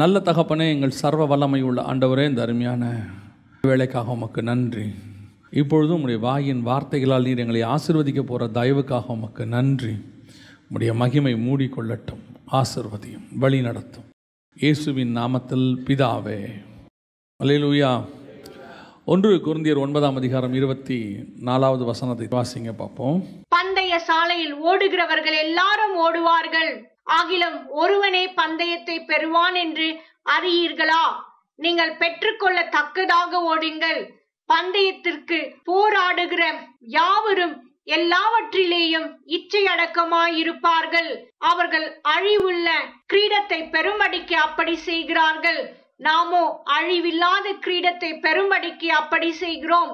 நல்ல தகப்பனே எங்கள் சர்வ வல்லமை உள்ள ஆண்டவரே இந்த அருமையான வேலைக்காக உமக்கு நன்றி இப்பொழுதும் உடைய வாயின் வார்த்தைகளால் நீர் எங்களை ஆசிர்வதிக்க போகிற தயவுக்காக உமக்கு நன்றி உடைய மகிமை மூடிக்கொள்ளட்டும் ஆசிர்வதியும் வழி நடத்தும் இயேசுவின் நாமத்தில் பிதாவே அலையலூயா ஒன்று குருந்தியர் ஒன்பதாம் அதிகாரம் இருபத்தி நாலாவது வசனத்தை வாசிங்க பார்ப்போம் பந்தய சாலையில் ஓடுகிறவர்கள் எல்லாரும் ஓடுவார்கள் ஆகிலும் ஒருவனே பந்தயத்தை பெறுவான் என்று அறியீர்களா நீங்கள் பெற்றுக்கொள்ள தக்கதாக ஓடுங்கள் பந்தயத்திற்கு போராடுகிற யாவரும் எல்லாவற்றிலேயும் இச்சையடக்கமாயிருப்பார்கள் அவர்கள் அழிவுள்ள கிரீடத்தை பெரும்படிக்கு அப்படி செய்கிறார்கள் நாமோ அழிவில்லாத கிரீடத்தை பெரும்படிக்கு அப்படி செய்கிறோம்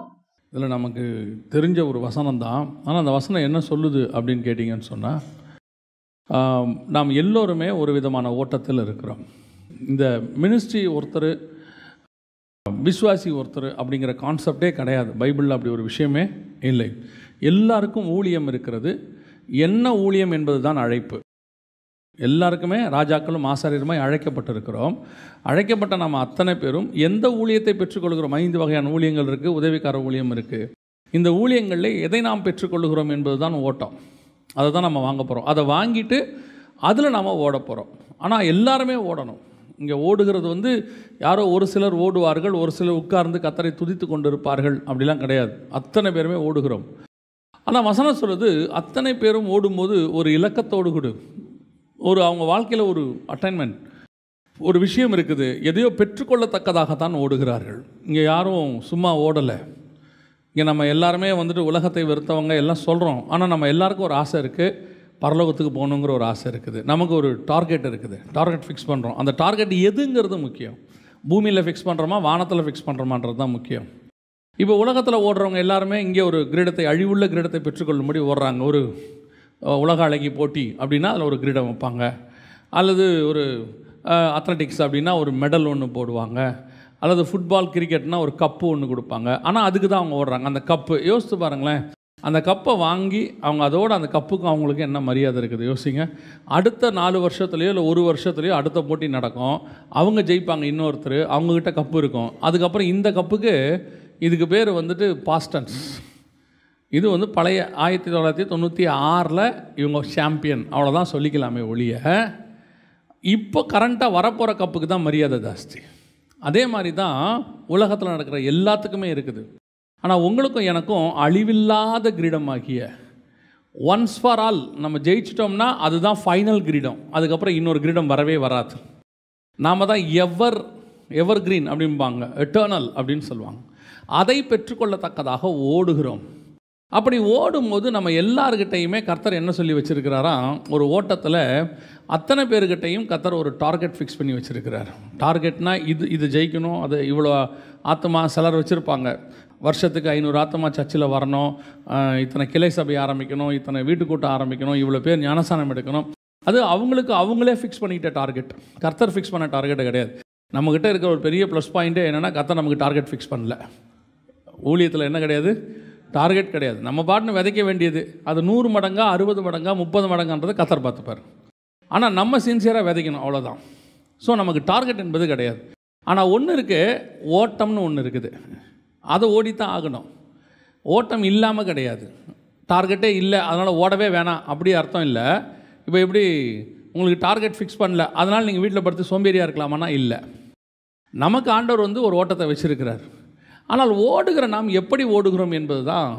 இதில் நமக்கு தெரிஞ்ச ஒரு வசனம் தான் ஆனால் அந்த வசனம் என்ன சொல்லுது அப்படின்னு கேட்டிங்கன்னு சொன்னால் நாம் எல்லோருமே ஒரு விதமான ஓட்டத்தில் இருக்கிறோம் இந்த மினிஸ்ட்ரி ஒருத்தர் விஸ்வாசி ஒருத்தர் அப்படிங்கிற கான்செப்டே கிடையாது பைபிளில் அப்படி ஒரு விஷயமே இல்லை எல்லாருக்கும் ஊழியம் இருக்கிறது என்ன ஊழியம் என்பது தான் அழைப்பு எல்லாருக்குமே ராஜாக்களும் ஆசாரியருமாய் அழைக்கப்பட்டிருக்கிறோம் அழைக்கப்பட்ட நாம் அத்தனை பேரும் எந்த ஊழியத்தை பெற்றுக்கொள்கிறோம் ஐந்து வகையான ஊழியங்கள் இருக்குது உதவிக்கார ஊழியம் இருக்குது இந்த ஊழியங்களில் எதை நாம் பெற்றுக்கொள்கிறோம் என்பது தான் ஓட்டம் அதை தான் நம்ம வாங்க போகிறோம் அதை வாங்கிட்டு அதில் நம்ம ஓட போகிறோம் ஆனால் எல்லாருமே ஓடணும் இங்கே ஓடுகிறது வந்து யாரோ ஒரு சிலர் ஓடுவார்கள் ஒரு சிலர் உட்கார்ந்து கத்தரை துதித்து இருப்பார்கள் அப்படிலாம் கிடையாது அத்தனை பேருமே ஓடுகிறோம் ஆனால் வசனம் சொல்கிறது அத்தனை பேரும் ஓடும்போது ஒரு இலக்கத்தோடு கூடு ஒரு அவங்க வாழ்க்கையில் ஒரு அட்டைன்மெண்ட் ஒரு விஷயம் இருக்குது எதையோ பெற்றுக்கொள்ளத்தக்கதாகத்தான் ஓடுகிறார்கள் இங்கே யாரும் சும்மா ஓடலை இங்கே நம்ம எல்லாருமே வந்துட்டு உலகத்தை வெறுத்தவங்க எல்லாம் சொல்கிறோம் ஆனால் நம்ம எல்லாருக்கும் ஒரு ஆசை இருக்குது பரலோகத்துக்கு போகணுங்கிற ஒரு ஆசை இருக்குது நமக்கு ஒரு டார்கெட் இருக்குது டார்கெட் ஃபிக்ஸ் பண்ணுறோம் அந்த டார்கெட் எதுங்கிறது முக்கியம் பூமியில் ஃபிக்ஸ் பண்ணுறோமா வானத்தில் ஃபிக்ஸ் பண்ணுறோமான்றது தான் முக்கியம் இப்போ உலகத்தில் ஓடுறவங்க எல்லாருமே இங்கே ஒரு கிரீடத்தை அழிவுள்ள கிரீடத்தை பெற்றுக்கொள்ளும்படி ஓடுறாங்க ஒரு உலக அழகி போட்டி அப்படின்னா அதில் ஒரு கிரீடம் வைப்பாங்க அல்லது ஒரு அத்லட்டிக்ஸ் அப்படின்னா ஒரு மெடல் ஒன்று போடுவாங்க அல்லது ஃபுட்பால் கிரிக்கெட்னால் ஒரு கப்பு ஒன்று கொடுப்பாங்க ஆனால் அதுக்கு தான் அவங்க ஓடுறாங்க அந்த கப்பு யோசித்து பாருங்களேன் அந்த கப்பை வாங்கி அவங்க அதோட அந்த கப்புக்கும் அவங்களுக்கு என்ன மரியாதை இருக்குது யோசிங்க அடுத்த நாலு வருஷத்துலேயோ இல்லை ஒரு வருஷத்துலேயோ அடுத்த போட்டி நடக்கும் அவங்க ஜெயிப்பாங்க இன்னொருத்தர் அவங்கக்கிட்ட கப்பு இருக்கும் அதுக்கப்புறம் இந்த கப்புக்கு இதுக்கு பேர் வந்துட்டு பாஸ்டன்ஸ் இது வந்து பழைய ஆயிரத்தி தொள்ளாயிரத்தி தொண்ணூற்றி ஆறில் இவங்க சாம்பியன் அவ்வளோதான் சொல்லிக்கலாமே ஒழிய இப்போ கரண்ட்டாக வரப்போகிற கப்புக்கு தான் மரியாதை ஜாஸ்தி அதே மாதிரி தான் உலகத்தில் நடக்கிற எல்லாத்துக்குமே இருக்குது ஆனால் உங்களுக்கும் எனக்கும் அழிவில்லாத கிரீடமாகிய ஒன்ஸ் ஃபார் ஆல் நம்ம ஜெயிச்சிட்டோம்னா அதுதான் ஃபைனல் கிரீடம் அதுக்கப்புறம் இன்னொரு கிரீடம் வரவே வராது நாம் தான் எவர் எவர் கிரீன் அப்படிம்பாங்க எட்டர்னல் அப்படின்னு சொல்லுவாங்க அதை பெற்றுக்கொள்ளத்தக்கதாக ஓடுகிறோம் அப்படி ஓடும்போது நம்ம எல்லாருக்கிட்டையுமே கர்த்தர் என்ன சொல்லி வச்சுருக்கிறாரா ஒரு ஓட்டத்தில் அத்தனை பேர்கிட்டையும் கர்த்தர் ஒரு டார்கெட் ஃபிக்ஸ் பண்ணி வச்சுருக்கிறார் டார்கெட்னால் இது இது ஜெயிக்கணும் அது இவ்வளோ ஆத்மா சிலர் வச்சுருப்பாங்க வருஷத்துக்கு ஐநூறு ஆத்தமா சர்ச்சில் வரணும் இத்தனை கிளை சபை ஆரம்பிக்கணும் இத்தனை வீட்டுக்கூட்டம் ஆரம்பிக்கணும் இவ்வளோ பேர் ஞானசானம் எடுக்கணும் அது அவங்களுக்கு அவங்களே ஃபிக்ஸ் பண்ணிக்கிட்ட டார்கெட் கர்த்தர் ஃபிக்ஸ் பண்ண டார்கெட்டை கிடையாது நம்மக்கிட்ட இருக்கிற ஒரு பெரிய ப்ளஸ் பாயிண்ட்டே என்னென்னா கர்த்தர் நமக்கு டார்கெட் ஃபிக்ஸ் பண்ணல ஊழியத்தில் என்ன கிடையாது டார்கெட் கிடையாது நம்ம பாட்டுன்னு விதைக்க வேண்டியது அது நூறு மடங்கா அறுபது மடங்கா முப்பது மடங்கான்றதை கத்தர் பார்த்துப்பார் ஆனால் நம்ம சின்சியராக விதைக்கணும் அவ்வளோதான் ஸோ நமக்கு டார்கெட் என்பது கிடையாது ஆனால் ஒன்று இருக்குது ஓட்டம்னு ஒன்று இருக்குது அதை ஓடித்தான் ஆகணும் ஓட்டம் இல்லாமல் கிடையாது டார்கெட்டே இல்லை அதனால் ஓடவே வேணாம் அப்படி அர்த்தம் இல்லை இப்போ எப்படி உங்களுக்கு டார்கெட் ஃபிக்ஸ் பண்ணல அதனால் நீங்கள் வீட்டில் படுத்து சோம்பேறியாக இருக்கலாமான்னா இல்லை நமக்கு ஆண்டவர் வந்து ஒரு ஓட்டத்தை வச்சுருக்கிறார் ஆனால் ஓடுகிற நாம் எப்படி ஓடுகிறோம் என்பது தான்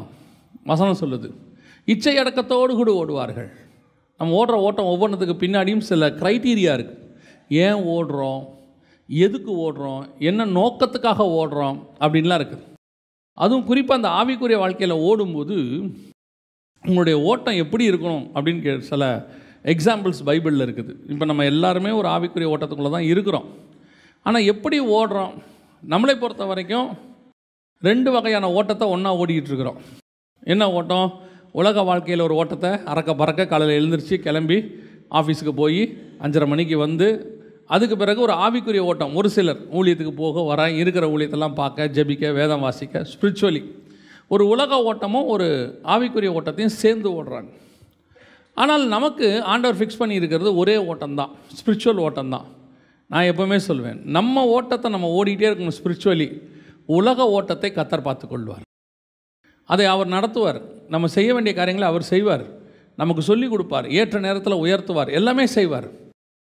வசனம் சொல்லுது இச்சை அடக்கத்தோடு கூட ஓடுவார்கள் நம்ம ஓடுற ஓட்டம் ஒவ்வொன்றதுக்கு பின்னாடியும் சில க்ரைட்டீரியா இருக்குது ஏன் ஓடுறோம் எதுக்கு ஓடுறோம் என்ன நோக்கத்துக்காக ஓடுறோம் அப்படின்லாம் இருக்குது அதுவும் குறிப்பாக அந்த ஆவிக்குரிய வாழ்க்கையில் ஓடும்போது உங்களுடைய ஓட்டம் எப்படி இருக்கணும் அப்படின்னு கே சில எக்ஸாம்பிள்ஸ் பைபிளில் இருக்குது இப்போ நம்ம எல்லாருமே ஒரு ஆவிக்குரிய ஓட்டத்துக்குள்ளே தான் இருக்கிறோம் ஆனால் எப்படி ஓடுறோம் நம்மளை பொறுத்த வரைக்கும் ரெண்டு வகையான ஓட்டத்தை ஒன்றா ஓடிக்கிட்டு இருக்கிறோம் என்ன ஓட்டம் உலக வாழ்க்கையில் ஒரு ஓட்டத்தை அறக்க பறக்க காலையில் எழுந்திரிச்சு கிளம்பி ஆஃபீஸுக்கு போய் அஞ்சரை மணிக்கு வந்து அதுக்கு பிறகு ஒரு ஆவிக்குரிய ஓட்டம் ஒரு சிலர் ஊழியத்துக்கு போக வர இருக்கிற ஊழியத்தெல்லாம் பார்க்க ஜபிக்க வேதம் வாசிக்க ஸ்பிரிச்சுவலி ஒரு உலக ஓட்டமும் ஒரு ஆவிக்குரிய ஓட்டத்தையும் சேர்ந்து ஓடுறாங்க ஆனால் நமக்கு ஆண்டவர் ஃபிக்ஸ் பண்ணி இருக்கிறது ஒரே ஓட்டம் தான் ஸ்பிரிச்சுவல் ஓட்டம்தான் நான் எப்போவுமே சொல்வேன் நம்ம ஓட்டத்தை நம்ம ஓடிக்கிட்டே இருக்கணும் ஸ்பிரிச்சுவலி உலக ஓட்டத்தை கத்தர் பார்த்து கொள்வார் அதை அவர் நடத்துவார் நம்ம செய்ய வேண்டிய காரியங்களை அவர் செய்வார் நமக்கு சொல்லிக் கொடுப்பார் ஏற்ற நேரத்தில் உயர்த்துவார் எல்லாமே செய்வார்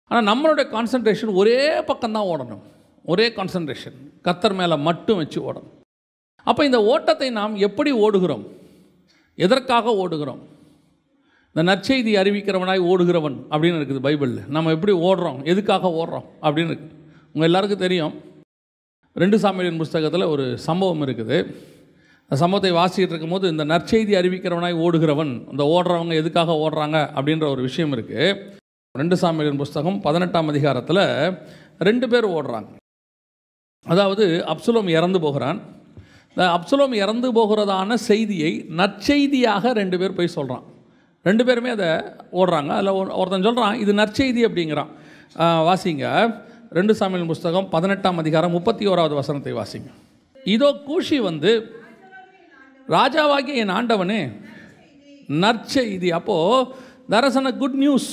ஆனால் நம்மளுடைய கான்சன்ட்ரேஷன் ஒரே பக்கம்தான் ஓடணும் ஒரே கான்சன்ட்ரேஷன் கத்தர் மேலே மட்டும் வச்சு ஓடணும் அப்போ இந்த ஓட்டத்தை நாம் எப்படி ஓடுகிறோம் எதற்காக ஓடுகிறோம் இந்த நற்செய்தி அறிவிக்கிறவனாய் ஓடுகிறவன் அப்படின்னு இருக்குது பைபிளில் நம்ம எப்படி ஓடுறோம் எதுக்காக ஓடுறோம் அப்படின்னு இருக்குது உங்கள் எல்லாருக்கும் தெரியும் ரெண்டு சாமியின் புஸ்தகத்தில் ஒரு சம்பவம் இருக்குது அந்த சம்பவத்தை வாசிக்கிட்டு இருக்கும்போது இந்த நற்செய்தி அறிவிக்கிறவனாய் ஓடுகிறவன் இந்த ஓடுறவங்க எதுக்காக ஓடுறாங்க அப்படின்ற ஒரு விஷயம் இருக்குது ரெண்டு சாமியின் புஸ்தகம் பதினெட்டாம் அதிகாரத்தில் ரெண்டு பேர் ஓடுறாங்க அதாவது அப்சுலோம் இறந்து போகிறான் இந்த அப்சுலோம் இறந்து போகிறதான செய்தியை நற்செய்தியாக ரெண்டு பேர் போய் சொல்கிறான் ரெண்டு பேருமே அதை ஓடுறாங்க அதில் ஒருத்தன் சொல்கிறான் இது நற்செய்தி அப்படிங்கிறான் வாசிங்க ரெண்டு சாமியல் புஸ்தகம் பதினெட்டாம் அதிகாரம் முப்பத்தி ஓராவது வசனத்தை வாசிங்க இதோ கூஷி வந்து ராஜாவாகிய என் ஆண்டவனே நற்செய்தி அப்போது தரசன குட் நியூஸ்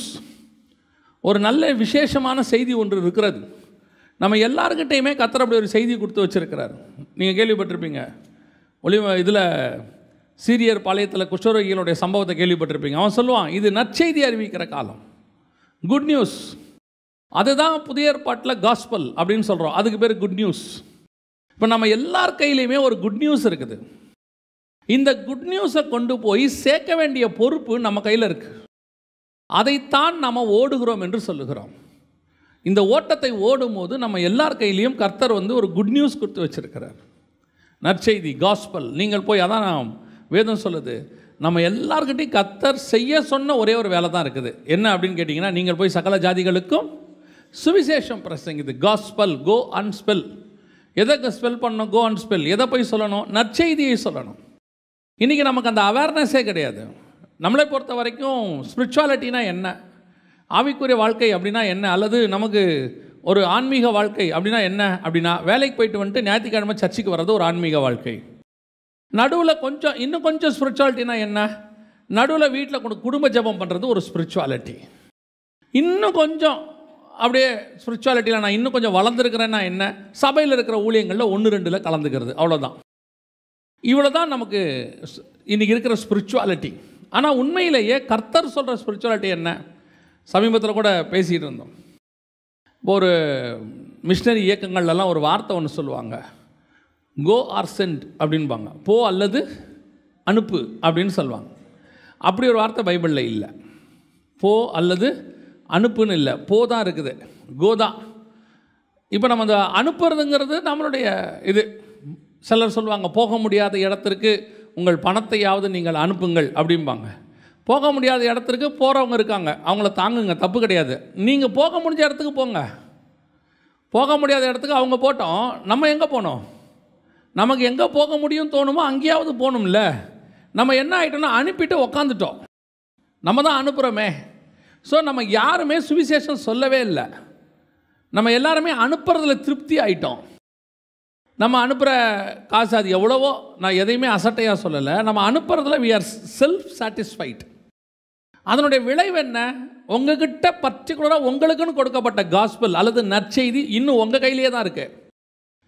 ஒரு நல்ல விசேஷமான செய்தி ஒன்று இருக்கிறது நம்ம எல்லாருக்கிட்டையுமே கத்திர அப்படி ஒரு செய்தி கொடுத்து வச்சுருக்கிறார் நீங்கள் கேள்விப்பட்டிருப்பீங்க ஒளி இதில் சீரியர் பாளையத்தில் குஷ்டரோகிகளுடைய சம்பவத்தை கேள்விப்பட்டிருப்பீங்க அவன் சொல்லுவான் இது நற்செய்தி அறிவிக்கிற காலம் குட் நியூஸ் அதுதான் புதிய ஏற்பாட்டில் காஸ்பல் அப்படின்னு சொல்கிறோம் அதுக்கு பேர் குட் நியூஸ் இப்போ நம்ம எல்லார் கையிலையுமே ஒரு குட் நியூஸ் இருக்குது இந்த குட் நியூஸை கொண்டு போய் சேர்க்க வேண்டிய பொறுப்பு நம்ம கையில் இருக்குது அதைத்தான் நம்ம ஓடுகிறோம் என்று சொல்லுகிறோம் இந்த ஓட்டத்தை ஓடும்போது நம்ம எல்லார் கையிலையும் கர்த்தர் வந்து ஒரு குட் நியூஸ் கொடுத்து வச்சுருக்கிறார் நற்செய்தி காஸ்பல் நீங்கள் போய் அதான் நான் வேதம் சொல்லுது நம்ம எல்லார்கிட்டையும் கத்தர் செய்ய சொன்ன ஒரே ஒரு வேலை தான் இருக்குது என்ன அப்படின்னு கேட்டிங்கன்னா நீங்கள் போய் சகல ஜாதிகளுக்கும் சுவிசேஷம் பிரசங்கிது காஸ்பல் கோ அன்ஸ்பெல் எதை ஸ்பெல் பண்ணணும் கோ அன்ஸ்பெல் எதை போய் சொல்லணும் நற்செய்தியை சொல்லணும் இன்றைக்கி நமக்கு அந்த அவேர்னஸே கிடையாது நம்மளை பொறுத்த வரைக்கும் ஸ்பிரிச்சுவாலிட்டினா என்ன ஆவிக்குரிய வாழ்க்கை அப்படின்னா என்ன அல்லது நமக்கு ஒரு ஆன்மீக வாழ்க்கை அப்படின்னா என்ன அப்படின்னா வேலைக்கு போயிட்டு வந்துட்டு ஞாயிற்றுக்கிழமை சர்ச்சைக்கு வர்றது ஒரு ஆன்மீக வாழ்க்கை நடுவில் கொஞ்சம் இன்னும் கொஞ்சம் ஸ்பிரிச்சுவாலிட்டினா என்ன நடுவில் வீட்டில் கொண்டு குடும்ப ஜபம் பண்ணுறது ஒரு ஸ்பிரிச்சுவாலிட்டி இன்னும் கொஞ்சம் அப்படியே ஸ்பிரிச்சுவாலிட்டியில் நான் இன்னும் கொஞ்சம் வளர்ந்துருக்கிறேன்னா என்ன சபையில் இருக்கிற ஊழியங்களில் ஒன்று ரெண்டில் கலந்துக்கிறது அவ்வளோதான் இவ்வளோ தான் நமக்கு இன்றைக்கி இருக்கிற ஸ்பிரிச்சுவாலிட்டி ஆனால் உண்மையிலேயே கர்த்தர் சொல்கிற ஸ்பிரிச்சுவாலிட்டி என்ன சமீபத்தில் கூட பேசிகிட்டு இருந்தோம் ஒரு மிஷினரி இயக்கங்கள்லாம் ஒரு வார்த்தை ஒன்று சொல்லுவாங்க கோ ஆர் சென்ட் அப்படின்பாங்க போ அல்லது அனுப்பு அப்படின்னு சொல்லுவாங்க அப்படி ஒரு வார்த்தை பைபிளில் இல்லை போ அல்லது அனுப்புன்னு இல்லை போ தான் இருக்குது கோதா இப்போ நம்ம அந்த அனுப்புறதுங்கிறது நம்மளுடைய இது சிலர் சொல்லுவாங்க போக முடியாத இடத்திற்கு உங்கள் பணத்தையாவது நீங்கள் அனுப்புங்கள் அப்படிம்பாங்க போக முடியாத இடத்திற்கு போகிறவங்க இருக்காங்க அவங்கள தாங்குங்க தப்பு கிடையாது நீங்கள் போக முடிஞ்ச இடத்துக்கு போங்க போக முடியாத இடத்துக்கு அவங்க போட்டோம் நம்ம எங்கே போனோம் நமக்கு எங்கே போக முடியும் தோணுமோ அங்கேயாவது போகணும்ல நம்ம என்ன ஆகிட்டோம்னா அனுப்பிட்டு உக்காந்துட்டோம் நம்ம தான் அனுப்புகிறோமே ஸோ நம்ம யாருமே சுவிசேஷம் சொல்லவே இல்லை நம்ம எல்லாருமே அனுப்புறதுல திருப்தி ஆயிட்டோம் நம்ம அனுப்புகிற காசு அது எவ்வளவோ நான் எதையுமே அசட்டையாக சொல்லலை நம்ம அனுப்புறதுல வி ஆர் செல்ஃப் சாட்டிஸ்ஃபைட் அதனுடைய விளைவு என்ன உங்ககிட்ட பர்டிகுலராக உங்களுக்குன்னு கொடுக்கப்பட்ட காஸ்பல் அல்லது நற்செய்தி இன்னும் உங்கள் கையிலேயே தான் இருக்குது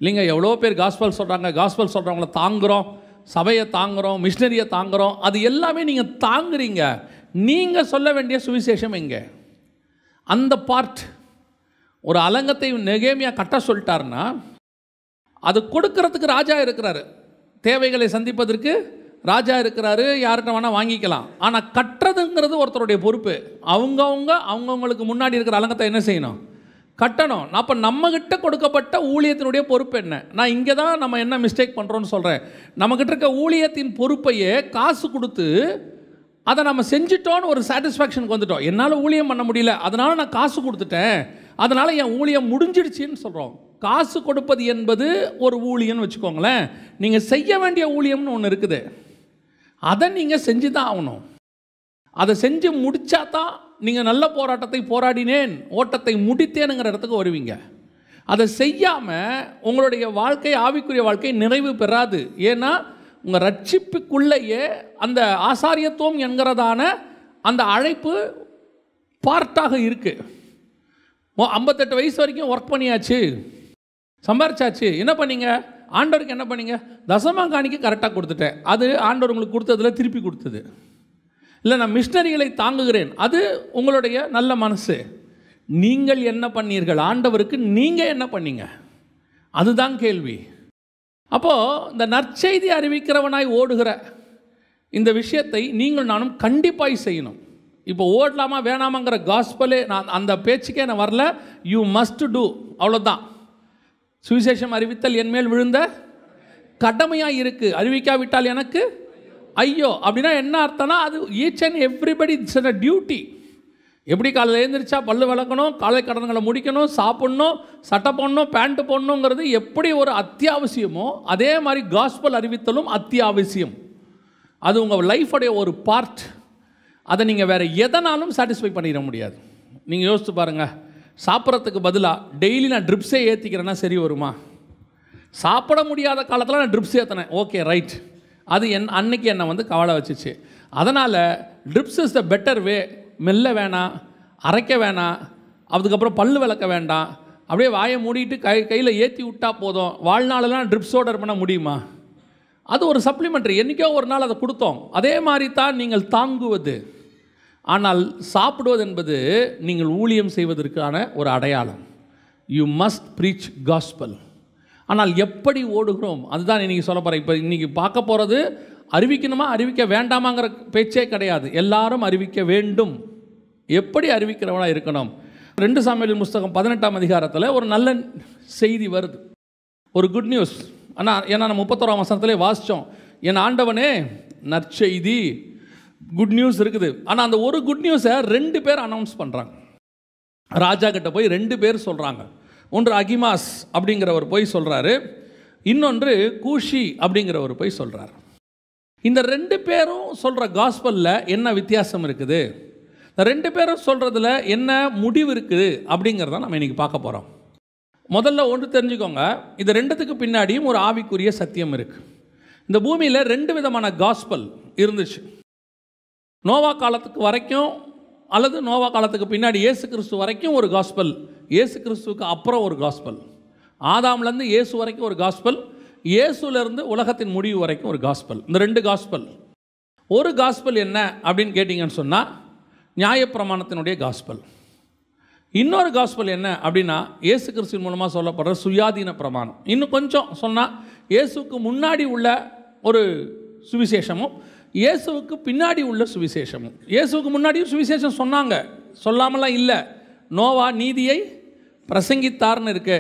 இல்லைங்க எவ்வளோ பேர் காஸ்பல் சொல்கிறாங்க காஸ்பல் சொல்கிறவங்கள தாங்குகிறோம் சபையை தாங்குகிறோம் மிஷினரியை தாங்குகிறோம் அது எல்லாமே நீங்கள் தாங்குறீங்க நீங்கள் சொல்ல வேண்டிய சுவிசேஷம் எங்கே அந்த பார்ட் ஒரு அலங்கத்தை நெகேமியாக கட்ட சொல்லிட்டார்னா அது கொடுக்கறதுக்கு ராஜா இருக்கிறாரு தேவைகளை சந்திப்பதற்கு ராஜா இருக்கிறாரு யார்கிட்ட வேணால் வாங்கிக்கலாம் ஆனால் கட்டுறதுங்கிறது ஒருத்தருடைய பொறுப்பு அவங்கவுங்க அவங்கவுங்களுக்கு முன்னாடி இருக்கிற அலங்கத்தை என்ன செய்யணும் கட்டணும் அப்போ நம்மக்கிட்ட கொடுக்கப்பட்ட ஊழியத்தினுடைய பொறுப்பு என்ன நான் இங்கே தான் நம்ம என்ன மிஸ்டேக் பண்ணுறோன்னு சொல்கிறேன் நம்மக்கிட்ட இருக்க ஊழியத்தின் பொறுப்பையே காசு கொடுத்து அதை நம்ம செஞ்சிட்டோன்னு ஒரு சாட்டிஸ்ஃபேக்ஷனுக்கு வந்துட்டோம் என்னால் ஊழியம் பண்ண முடியல அதனால் நான் காசு கொடுத்துட்டேன் அதனால் என் ஊழியம் முடிஞ்சிடுச்சின்னு சொல்கிறோம் காசு கொடுப்பது என்பது ஒரு ஊழியம்னு வச்சுக்கோங்களேன் நீங்கள் செய்ய வேண்டிய ஊழியம்னு ஒன்று இருக்குது அதை நீங்கள் செஞ்சு தான் ஆகணும் அதை செஞ்சு முடித்தா தான் நீங்கள் நல்ல போராட்டத்தை போராடினேன் ஓட்டத்தை முடித்தேனுங்கிற இடத்துக்கு வருவீங்க அதை செய்யாமல் உங்களுடைய வாழ்க்கை ஆவிக்குரிய வாழ்க்கை நிறைவு பெறாது ஏன்னா உங்கள் ரட்சிப்புக்குள்ளேயே அந்த ஆசாரியத்துவம் என்கிறதான அந்த அழைப்பு பார்ட்டாக இருக்குது ஐம்பத்தெட்டு வயசு வரைக்கும் ஒர்க் பண்ணியாச்சு சம்பாரிச்சாச்சு என்ன பண்ணீங்க ஆண்டவருக்கு என்ன பண்ணீங்க தசமாங்காணிக்கு கரெக்டாக கொடுத்துட்டேன் அது ஆண்டவர் உங்களுக்கு கொடுத்ததில் திருப்பி கொடுத்தது இல்லை நான் மிஷினரிகளை தாங்குகிறேன் அது உங்களுடைய நல்ல மனசு நீங்கள் என்ன பண்ணீர்கள் ஆண்டவருக்கு நீங்கள் என்ன பண்ணீங்க அதுதான் கேள்வி அப்போது இந்த நற்செய்தி அறிவிக்கிறவனாய் ஓடுகிற இந்த விஷயத்தை நீங்கள் நானும் கண்டிப்பாக செய்யணும் இப்போ ஓடலாமா வேணாமாங்கிற காஸ்பலே நான் அந்த பேச்சுக்கே நான் வரல யூ மஸ்ட் டூ அவ்வளோதான் சுவிசேஷம் அறிவித்தல் என்மேல் விழுந்த கடமையாக இருக்குது அறிவிக்காவிட்டால் எனக்கு ஐயோ அப்படின்னா என்ன அர்த்தம்னா அது each and everybody it's a duty எப்படி காலையில் எழுந்திரிச்சா பல்லு விளக்கணும் காலை கடன்களை முடிக்கணும் சாப்பிட்ணும் சட்டை போடணும் பேண்ட்டு போடணுங்கிறது எப்படி ஒரு அத்தியாவசியமோ அதே மாதிரி காஸ்பல் அறிவித்தலும் அத்தியாவசியம் அது உங்கள் லைஃபுடைய ஒரு பார்ட் அதை நீங்கள் வேறு எதனாலும் சாட்டிஸ்ஃபை பண்ணிட முடியாது நீங்கள் யோசித்து பாருங்கள் சாப்பிட்றதுக்கு பதிலாக டெய்லி நான் ட்ரிப்ஸே ஏற்றிக்கிறேன்னா சரி வருமா சாப்பிட முடியாத காலத்தில் நான் ட்ரிப்ஸ் ஏற்றினேன் ஓகே ரைட் அது என் அன்னைக்கு என்னை வந்து கவலை வச்சுச்சு அதனால் drips is the better way மெல்ல வேணாம் அரைக்க வேணாம் அதுக்கப்புறம் பல்லு விளக்க வேண்டாம் அப்படியே வாயை மூடிட்டு கை கையில் ஏற்றி விட்டால் போதும் வாழ்நாளெல்லாம் ட்ரிப்ஸ் ஆர்டர் பண்ண முடியுமா அது ஒரு சப்ளிமெண்ட்ரி என்றைக்கோ ஒரு நாள் அதை கொடுத்தோம் அதே மாதிரி தான் நீங்கள் தாங்குவது ஆனால் சாப்பிடுவது என்பது நீங்கள் ஊழியம் செய்வதற்கான ஒரு அடையாளம் யூ மஸ்ட் ப்ரீச் காஸ்பல் ஆனால் எப்படி ஓடுகிறோம் அதுதான் இன்றைக்கி சொல்ல போகிறேன் இப்போ இன்றைக்கி பார்க்க போகிறது அறிவிக்கணுமா அறிவிக்க வேண்டாமாங்கிற பேச்சே கிடையாது எல்லாரும் அறிவிக்க வேண்டும் எப்படி அறிவிக்கிறவனாக இருக்கணும் ரெண்டு சாமியலின் புஸ்தகம் பதினெட்டாம் அதிகாரத்தில் ஒரு நல்ல செய்தி வருது ஒரு குட் நியூஸ் ஆனால் ஏன்னா நம்ம முப்பத்தோராம் வசனத்திலே வாசித்தோம் என் ஆண்டவனே நற்செய்தி குட் நியூஸ் இருக்குது ஆனால் அந்த ஒரு குட் நியூஸை ரெண்டு பேர் அனௌன்ஸ் பண்ணுறாங்க ராஜா கிட்ட போய் ரெண்டு பேர் சொல்கிறாங்க ஒன்று அகிமாஸ் அப்படிங்கிறவர் போய் சொல்கிறாரு இன்னொன்று கூஷி அப்படிங்கிறவர் போய் சொல்கிறார் இந்த ரெண்டு பேரும் சொல்கிற காஸ்பல்ல என்ன வித்தியாசம் இருக்குது ரெண்டு பேரும் சொல்கிறதுல என்ன முடிவு இருக்குது அப்படிங்கிறத நம்ம இன்றைக்கி பார்க்க போகிறோம் முதல்ல ஒன்று தெரிஞ்சுக்கோங்க இது ரெண்டுத்துக்கு பின்னாடியும் ஒரு ஆவிக்குரிய சத்தியம் இருக்குது இந்த பூமியில் ரெண்டு விதமான காஸ்பல் இருந்துச்சு நோவா காலத்துக்கு வரைக்கும் அல்லது நோவா காலத்துக்கு பின்னாடி ஏசு கிறிஸ்து வரைக்கும் ஒரு காஸ்பல் ஏசு கிறிஸ்துவுக்கு அப்புறம் ஒரு காஸ்பல் ஆதாம்லேருந்து இயேசு வரைக்கும் ஒரு காஸ்பல் இயேசுலேருந்து உலகத்தின் முடிவு வரைக்கும் ஒரு காஸ்பல் இந்த ரெண்டு காஸ்பல் ஒரு காஸ்பல் என்ன அப்படின்னு கேட்டிங்கன்னு சொன்னால் நியாயப்பிரமாணத்தினுடைய காஸ்பல் இன்னொரு காஸ்பல் என்ன அப்படின்னா இயேசு கிறிஸ்தின் மூலமாக சொல்லப்படுற சுயாதீன பிரமாணம் இன்னும் கொஞ்சம் சொன்னால் இயேசுக்கு முன்னாடி உள்ள ஒரு சுவிசேஷமும் இயேசுவுக்கு பின்னாடி உள்ள சுவிசேஷமும் இயேசுக்கு முன்னாடியும் சுவிசேஷம் சொன்னாங்க சொல்லாமலாம் இல்லை நோவா நீதியை பிரசங்கித்தார்னு இருக்கு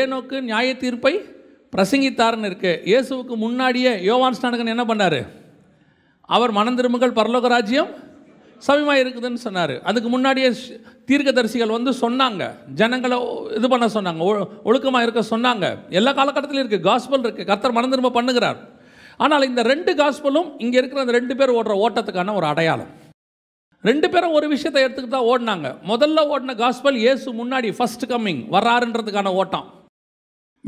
ஏனோக்கு நியாய தீர்ப்பை பிரசங்கித்தார்னு இருக்கு இயேசுவுக்கு முன்னாடியே யோவான் ஸ்நானகன் என்ன பண்ணார் அவர் மனந்திரும்புகள் பரலோக ராஜ்யம் சமயமாக இருக்குதுன்னு சொன்னார் அதுக்கு முன்னாடியே தீர்க்கதரிசிகள் வந்து சொன்னாங்க ஜனங்களை இது பண்ண சொன்னாங்க ஒழுக்கமாக இருக்க சொன்னாங்க எல்லா காலகட்டத்திலும் இருக்குது காஸ்பல் இருக்குது கர்த்தர் மனந்திரும்ப பண்ணுகிறார் ஆனால் இந்த ரெண்டு காஸ்பலும் இங்கே இருக்கிற அந்த ரெண்டு பேர் ஓடுற ஓட்டத்துக்கான ஒரு அடையாளம் ரெண்டு பேரும் ஒரு விஷயத்தை எடுத்துக்கிட்டு தான் ஓடினாங்க முதல்ல ஓடின காஸ்பல் ஏசு முன்னாடி ஃபஸ்ட் கம்மிங் வர்றாருன்றதுக்கான ஓட்டம்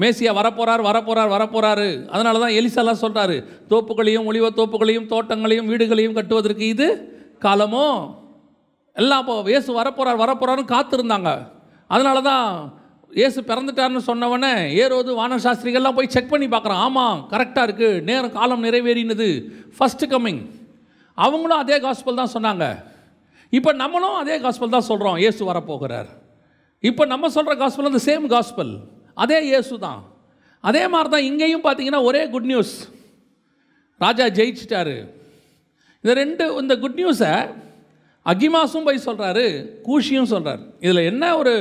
மேசியா வரப்போகிறார் வரப்போகிறார் வரப்போகிறாரு அதனால தான் எலிசாலாம் சொல்கிறாரு தோப்புகளையும் ஒளிவ தோப்புகளையும் தோட்டங்களையும் வீடுகளையும் கட்டுவதற்கு இது காலமும் எல்லாம் இப்போ இயேசு வரப்போகிறார் வரப்போகிறாருன்னு காத்திருந்தாங்க அதனால தான் இயேசு பிறந்துட்டார்னு சொன்னவொடனே ஏரோது வான சாஸ்திரிகள்லாம் போய் செக் பண்ணி பார்க்குறான் ஆமாம் கரெக்டாக இருக்குது நேரம் காலம் நிறைவேறினது ஃபஸ்ட்டு கம்மிங் அவங்களும் அதே காஸ்பல் தான் சொன்னாங்க இப்போ நம்மளும் அதே காஸ்பல் தான் சொல்கிறோம் இயேசு வரப்போகிறார் இப்போ நம்ம சொல்கிற காஸ்பல் அந்த சேம் காஸ்பல் அதே இயேசு தான் அதே மாதிரி தான் இங்கேயும் பார்த்தீங்கன்னா ஒரே குட் நியூஸ் ராஜா ஜெயிச்சிட்டாரு இந்த ரெண்டு இந்த குட் நியூஸை அகிமாஸும் போய் சொல்கிறாரு கூஷியும் சொல்கிறார் இதில் என்ன ஒரு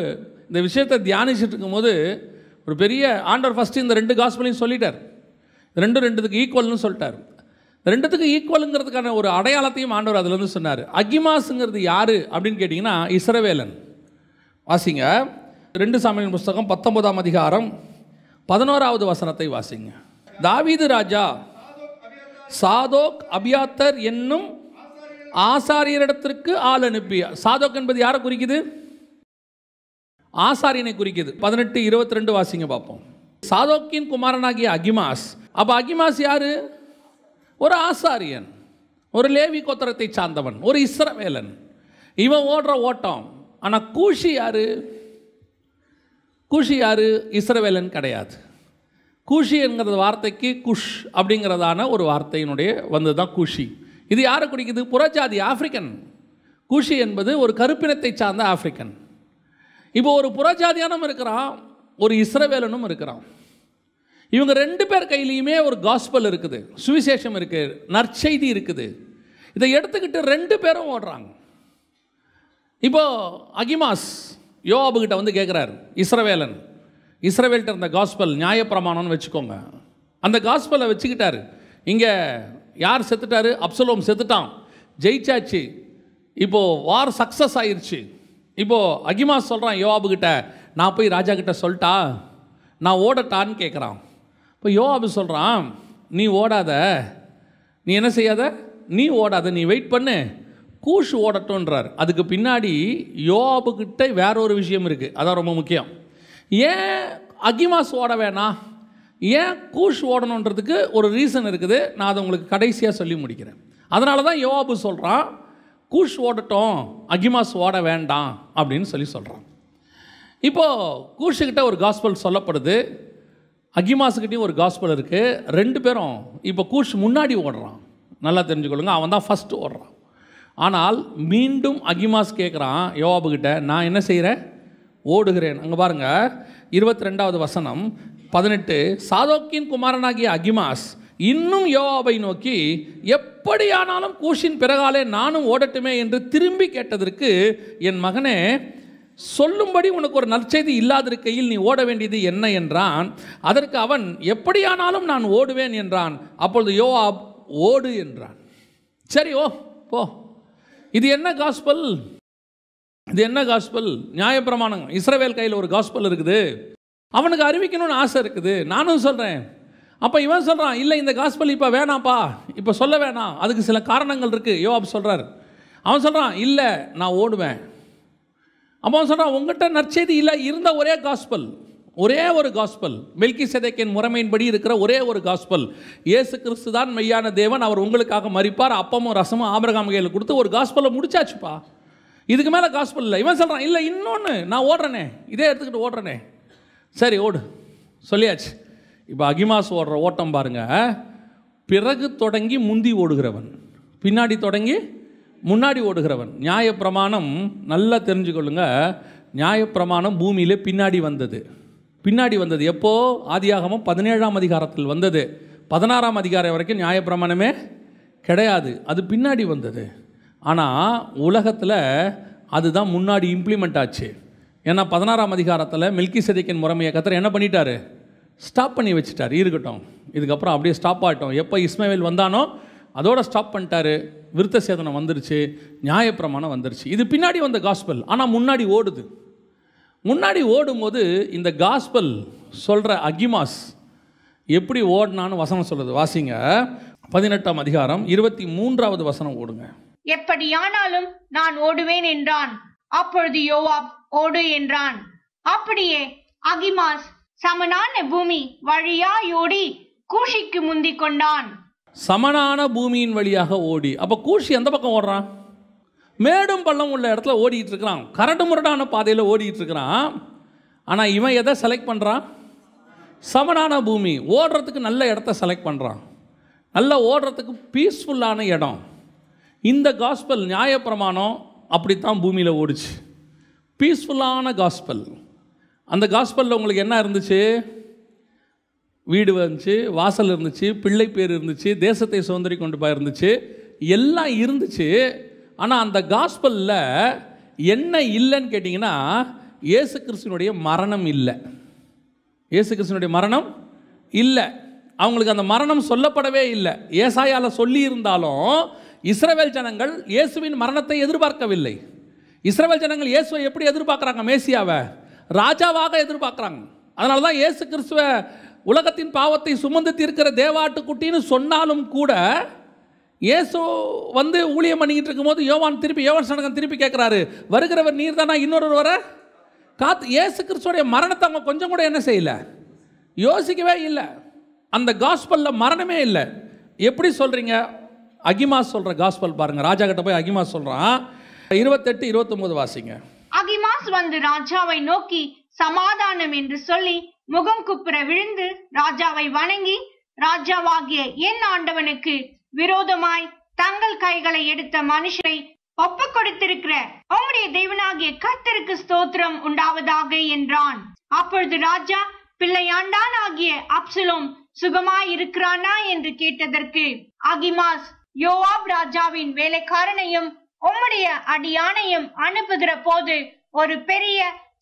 இந்த விஷயத்தை தியானிச்சுட்டு இருக்கும்போது ஒரு பெரிய ஆண்டவர் ஃபஸ்ட்டு இந்த ரெண்டு காஸ்பிளையும் சொல்லிட்டார் ரெண்டும் ரெண்டுத்துக்கு ஈக்குவல்னு சொல்லிட்டார் ரெண்டுத்துக்கு ஈக்குவலுங்கிறதுக்கான ஒரு அடையாளத்தையும் ஆண்டவர் அதுலேருந்து சொன்னார் அகிமாஸுங்கிறது யார் அப்படின்னு கேட்டிங்கன்னா இஸ்ரவேலன் வாசிங்க ரெண்டு சாமியின் புஸ்தகம் பத்தொன்பதாம் அதிகாரம் பதினோராவது வசனத்தை வாசிங்க தாவீது ராஜா சாதோக் அபியாத்தர் என்னும் ஆசாரியரிடத்திற்கு ஆள் அனுப்பி சாதோக் என்பது யாரை குறிக்குது ஆசாரியனை குறிக்குது பதினெட்டு இருபத்தி ரெண்டு வாசிங்க பார்ப்போம் சாதோக்கின் குமாரனாகிய அகிமாஸ் அப்போ அகிமாஸ் யாரு ஒரு ஆசாரியன் ஒரு லேவி கோத்தரத்தை சார்ந்தவன் ஒரு இஸ்ரவேலன் இவன் ஓடுற ஓட்டம் ஆனால் கூஷி யாரு கூஷி யாரு இஸ்ரவேலன் கிடையாது கூஷி என்கிற வார்த்தைக்கு குஷ் அப்படிங்கிறதான ஒரு வார்த்தையினுடைய வந்தது தான் கூஷி இது யாரை குடிக்குது புறஜாதி ஆஃப்ரிக்கன் கூஷி என்பது ஒரு கருப்பினத்தை சார்ந்த ஆஃப்ரிக்கன் இப்போ ஒரு புறஜாதியானும் இருக்கிறான் ஒரு இஸ்ரவேலனும் இருக்கிறான் இவங்க ரெண்டு பேர் கையிலையுமே ஒரு காஸ்பல் இருக்குது சுவிசேஷம் இருக்குது நற்செய்தி இருக்குது இதை எடுத்துக்கிட்டு ரெண்டு பேரும் ஓடுறாங்க இப்போது அகிமாஸ் யோவாபுக்கிட்ட வந்து கேட்குறாரு இஸ்ரவேலன் இஸ்ரவேல்கிட்ட இருந்த காஸ்பல் நியாயப்பிரமாணம்னு வச்சுக்கோங்க அந்த காஸ்பலை வச்சுக்கிட்டாரு இங்கே யார் செத்துட்டாரு அப்சலோம் செத்துட்டான் ஜெயிச்சாச்சு இப்போது வார் சக்ஸஸ் ஆயிடுச்சு இப்போது அகிமா சொல்கிறான் கிட்ட நான் போய் ராஜா கிட்ட சொல்லிட்டா நான் ஓடட்டான்னு கேட்குறான் இப்போ யோவாபு சொல்கிறான் நீ ஓடாத நீ என்ன செய்யாத நீ ஓடாத நீ வெயிட் பண்ணு கூஷ் ஓடட்டும்ன்றார் அதுக்கு பின்னாடி யோவாபுக்கிட்ட வேற ஒரு விஷயம் இருக்குது அதான் ரொம்ப முக்கியம் ஏன் அகிமாஸ் ஓட வேணாம் ஏன் கூஷ் ஓடணுன்றதுக்கு ஒரு ரீசன் இருக்குது நான் அதை உங்களுக்கு கடைசியாக சொல்லி முடிக்கிறேன் அதனால தான் யோவாபு சொல்கிறான் கூஷ் ஓடட்டும் அகிமாஸ் ஓட வேண்டாம் அப்படின்னு சொல்லி சொல்கிறான் இப்போது கூஷுக்கிட்ட ஒரு காஸ்பல் சொல்லப்படுது அகிமாஸுக்கிட்டேயும் ஒரு காஸ்பல் இருக்குது ரெண்டு பேரும் இப்போ கூஷ் முன்னாடி ஓடுறான் நல்லா தெரிஞ்சுக்கொள்ளுங்க அவன் தான் ஃபஸ்ட்டு ஓடுறான் ஆனால் மீண்டும் அகிமாஸ் கேட்குறான் யோவாபுக்கிட்ட நான் என்ன செய்கிறேன் ஓடுகிறேன் அங்கே பாருங்கள் இருபத்தி ரெண்டாவது வசனம் பதினெட்டு சாதோக்கின் குமாரனாகிய அகிமாஸ் இன்னும் யோவாவை நோக்கி எப்படியானாலும் கூஷின் பிறகாலே நானும் ஓடட்டுமே என்று திரும்பி கேட்டதற்கு என் மகனே சொல்லும்படி உனக்கு ஒரு நற்செய்தி இல்லாதிருக்கையில் நீ ஓட வேண்டியது என்ன என்றான் அதற்கு அவன் எப்படியானாலும் நான் ஓடுவேன் என்றான் அப்பொழுது யோவாப் ஓடு என்றான் சரி ஓ போ இது என்ன காஸ்பல் இது என்ன காஸ்பல் நியாயப்பிரமாணம் இஸ்ரவேல் கையில் ஒரு காஸ்பல் இருக்குது அவனுக்கு அறிவிக்கணும்னு ஆசை இருக்குது நானும் சொல்கிறேன் அப்போ இவன் சொல்கிறான் இல்லை இந்த காஸ்பல் இப்போ வேணாப்பா இப்போ சொல்ல வேணாம் அதுக்கு சில காரணங்கள் இருக்குது யோ யோவாப் சொல்கிறார் அவன் சொல்கிறான் இல்லை நான் ஓடுவேன் அப்போ அவன் சொல்கிறான் உங்கள்கிட்ட நற்செய்தி இல்லை இருந்த ஒரே காஸ்பல் ஒரே ஒரு காஸ்பல் மெல்கி சதைக்கின் முறைமையின்படி இருக்கிற ஒரே ஒரு காஸ்பல் இயேசு கிறிஸ்து தான் மெய்யான தேவன் அவர் உங்களுக்காக மறிப்பார் அப்பமும் ரசமும் ஆபரகாம் கையில் கொடுத்து ஒரு காஸ்பலை முடிச்சாச்சுப்பா இதுக்கு மேலே காசு இல்லை இவன் சொல்கிறான் இல்லை இன்னொன்று நான் ஓடுறேனே இதே எடுத்துக்கிட்டு ஓடுறேனே சரி ஓடு சொல்லியாச்சு இப்போ அகிமாஸ் ஓடுற ஓட்டம் பாருங்கள் பிறகு தொடங்கி முந்தி ஓடுகிறவன் பின்னாடி தொடங்கி முன்னாடி ஓடுகிறவன் நியாயப்பிரமாணம் நல்லா தெரிஞ்சுக்கொள்ளுங்க நியாயப்பிரமாணம் பூமியில் பின்னாடி வந்தது பின்னாடி வந்தது எப்போது ஆதியாகமும் பதினேழாம் அதிகாரத்தில் வந்தது பதினாறாம் அதிகாரம் வரைக்கும் நியாயப்பிரமாணமே கிடையாது அது பின்னாடி வந்தது ஆனால் உலகத்தில் அதுதான் முன்னாடி இம்ப்ளிமெண்ட் ஆச்சு ஏன்னா பதினாறாம் அதிகாரத்தில் மில்கி சதிக்கன் முறைமையை கத்திர என்ன பண்ணிட்டார் ஸ்டாப் பண்ணி வச்சுட்டார் இருக்கட்டும் இதுக்கப்புறம் அப்படியே ஸ்டாப் ஆகிட்டோம் எப்போ இஸ்மவேல் வந்தானோ அதோட ஸ்டாப் பண்ணிட்டாரு விருத்த சேதனம் வந்துருச்சு நியாயப்பிரமாணம் வந்துருச்சு இது பின்னாடி வந்த காஸ்பல் ஆனால் முன்னாடி ஓடுது முன்னாடி ஓடும்போது இந்த காஸ்பல் சொல்கிற அகிமாஸ் எப்படி ஓடினான்னு வசனம் சொல்லுது வாசிங்க பதினெட்டாம் அதிகாரம் இருபத்தி மூன்றாவது வசனம் ஓடுங்க எப்படியானாலும் நான் ஓடுவேன் என்றான் அப்பொழுது யோவாப் ஓடு என்றான் அப்படியே அகிமாஸ் சமனான பூமி வழியாயோடி கூஷிக்கு முந்தி கொண்டான் சமனான பூமியின் வழியாக ஓடி அப்போ கூஷி எந்த பக்கம் ஓடுறான் மேடும் பள்ளம் உள்ள இடத்துல ஓடிட்டு இருக்கிறான் கரடு முரடான பாதையில் ஓடிட்டு இருக்கிறான் ஆனால் இவன் எதை செலக்ட் பண்ணுறான் சமனான பூமி ஓடுறதுக்கு நல்ல இடத்த செலக்ட் பண்ணுறான் நல்ல ஓடுறதுக்கு பீஸ்ஃபுல்லான இடம் இந்த காஸ்பல் நியாயப்பிரமாணம் அப்படித்தான் பூமியில் ஓடிச்சு பீஸ்ஃபுல்லான காஸ்பல் அந்த காஸ்பலில் உங்களுக்கு என்ன இருந்துச்சு வீடு வந்துச்சு வாசல் இருந்துச்சு பிள்ளை பேர் இருந்துச்சு தேசத்தை சுதந்திரி கொண்டு போய் இருந்துச்சு எல்லாம் இருந்துச்சு ஆனால் அந்த காஸ்பலில் என்ன இல்லைன்னு கேட்டிங்கன்னா ஏசு கிறிஸ்தனுடைய மரணம் இல்லை ஏசு கிறிஸ்தனுடைய மரணம் இல்லை அவங்களுக்கு அந்த மரணம் சொல்லப்படவே இல்லை ஏசாயால் சொல்லியிருந்தாலும் இருந்தாலும் இஸ்ரவேல் ஜனங்கள் இயேசுவின் மரணத்தை எதிர்பார்க்கவில்லை இஸ்ரவேல் ஜனங்கள் இயேசுவை எப்படி எதிர்பார்க்குறாங்க மேசியாவை ராஜாவாக எதிர்பார்க்குறாங்க அதனால தான் இயேசு கிறிஸ்துவ உலகத்தின் பாவத்தை சுமந்து தீர்க்கிற தேவாட்டுக்குட்டின்னு சொன்னாலும் கூட இயேசு வந்து ஊழியம் பண்ணிக்கிட்டு இருக்கும்போது யோவான் திருப்பி யோவான் சனகன் திருப்பி கேட்குறாரு வருகிறவர் நீர் தானா வர காத்து இயேசு கிறிஸ்துவோடைய மரணத்தை அவங்க கொஞ்சம் கூட என்ன செய்யலை யோசிக்கவே இல்லை அந்த காஸ்பல்ல மரணமே இல்லை எப்படி சொல்கிறீங்க அகிமா சொல்ற காஸ்பல் பாருங்க ராஜா கிட்ட போய் அகிமா சொல்கிறான் இருபத்தெட்டு இருபத்தொம்போது வாசிங்க அகிமாஸ் வந்து ராஜாவை நோக்கி சமாதானம் என்று சொல்லி முகம் குப்புற விழுந்து ராஜாவை வணங்கி ராஜாவாகிய என் ஆண்டவனுக்கு விரோதமாய் தங்கள் கைகளை எடுத்த மனுஷரை ஒப்பு கொடுத்திருக்கிற அவனுடைய தெய்வனாகிய கர்த்தருக்கு ஸ்தோத்திரம் உண்டாவதாக என்றான் அப்பொழுது ராஜா பிள்ளையாண்டான் ஆகிய அப்சலோம் சுகமாய் இருக்கிறானா என்று கேட்டதற்கு அகிமாஸ் யோவாப் ராஜாவின் வேலைக்காரனையும் உம்முடைய அடியானையும் அனுப்புகிற போது ஒரு பெரிய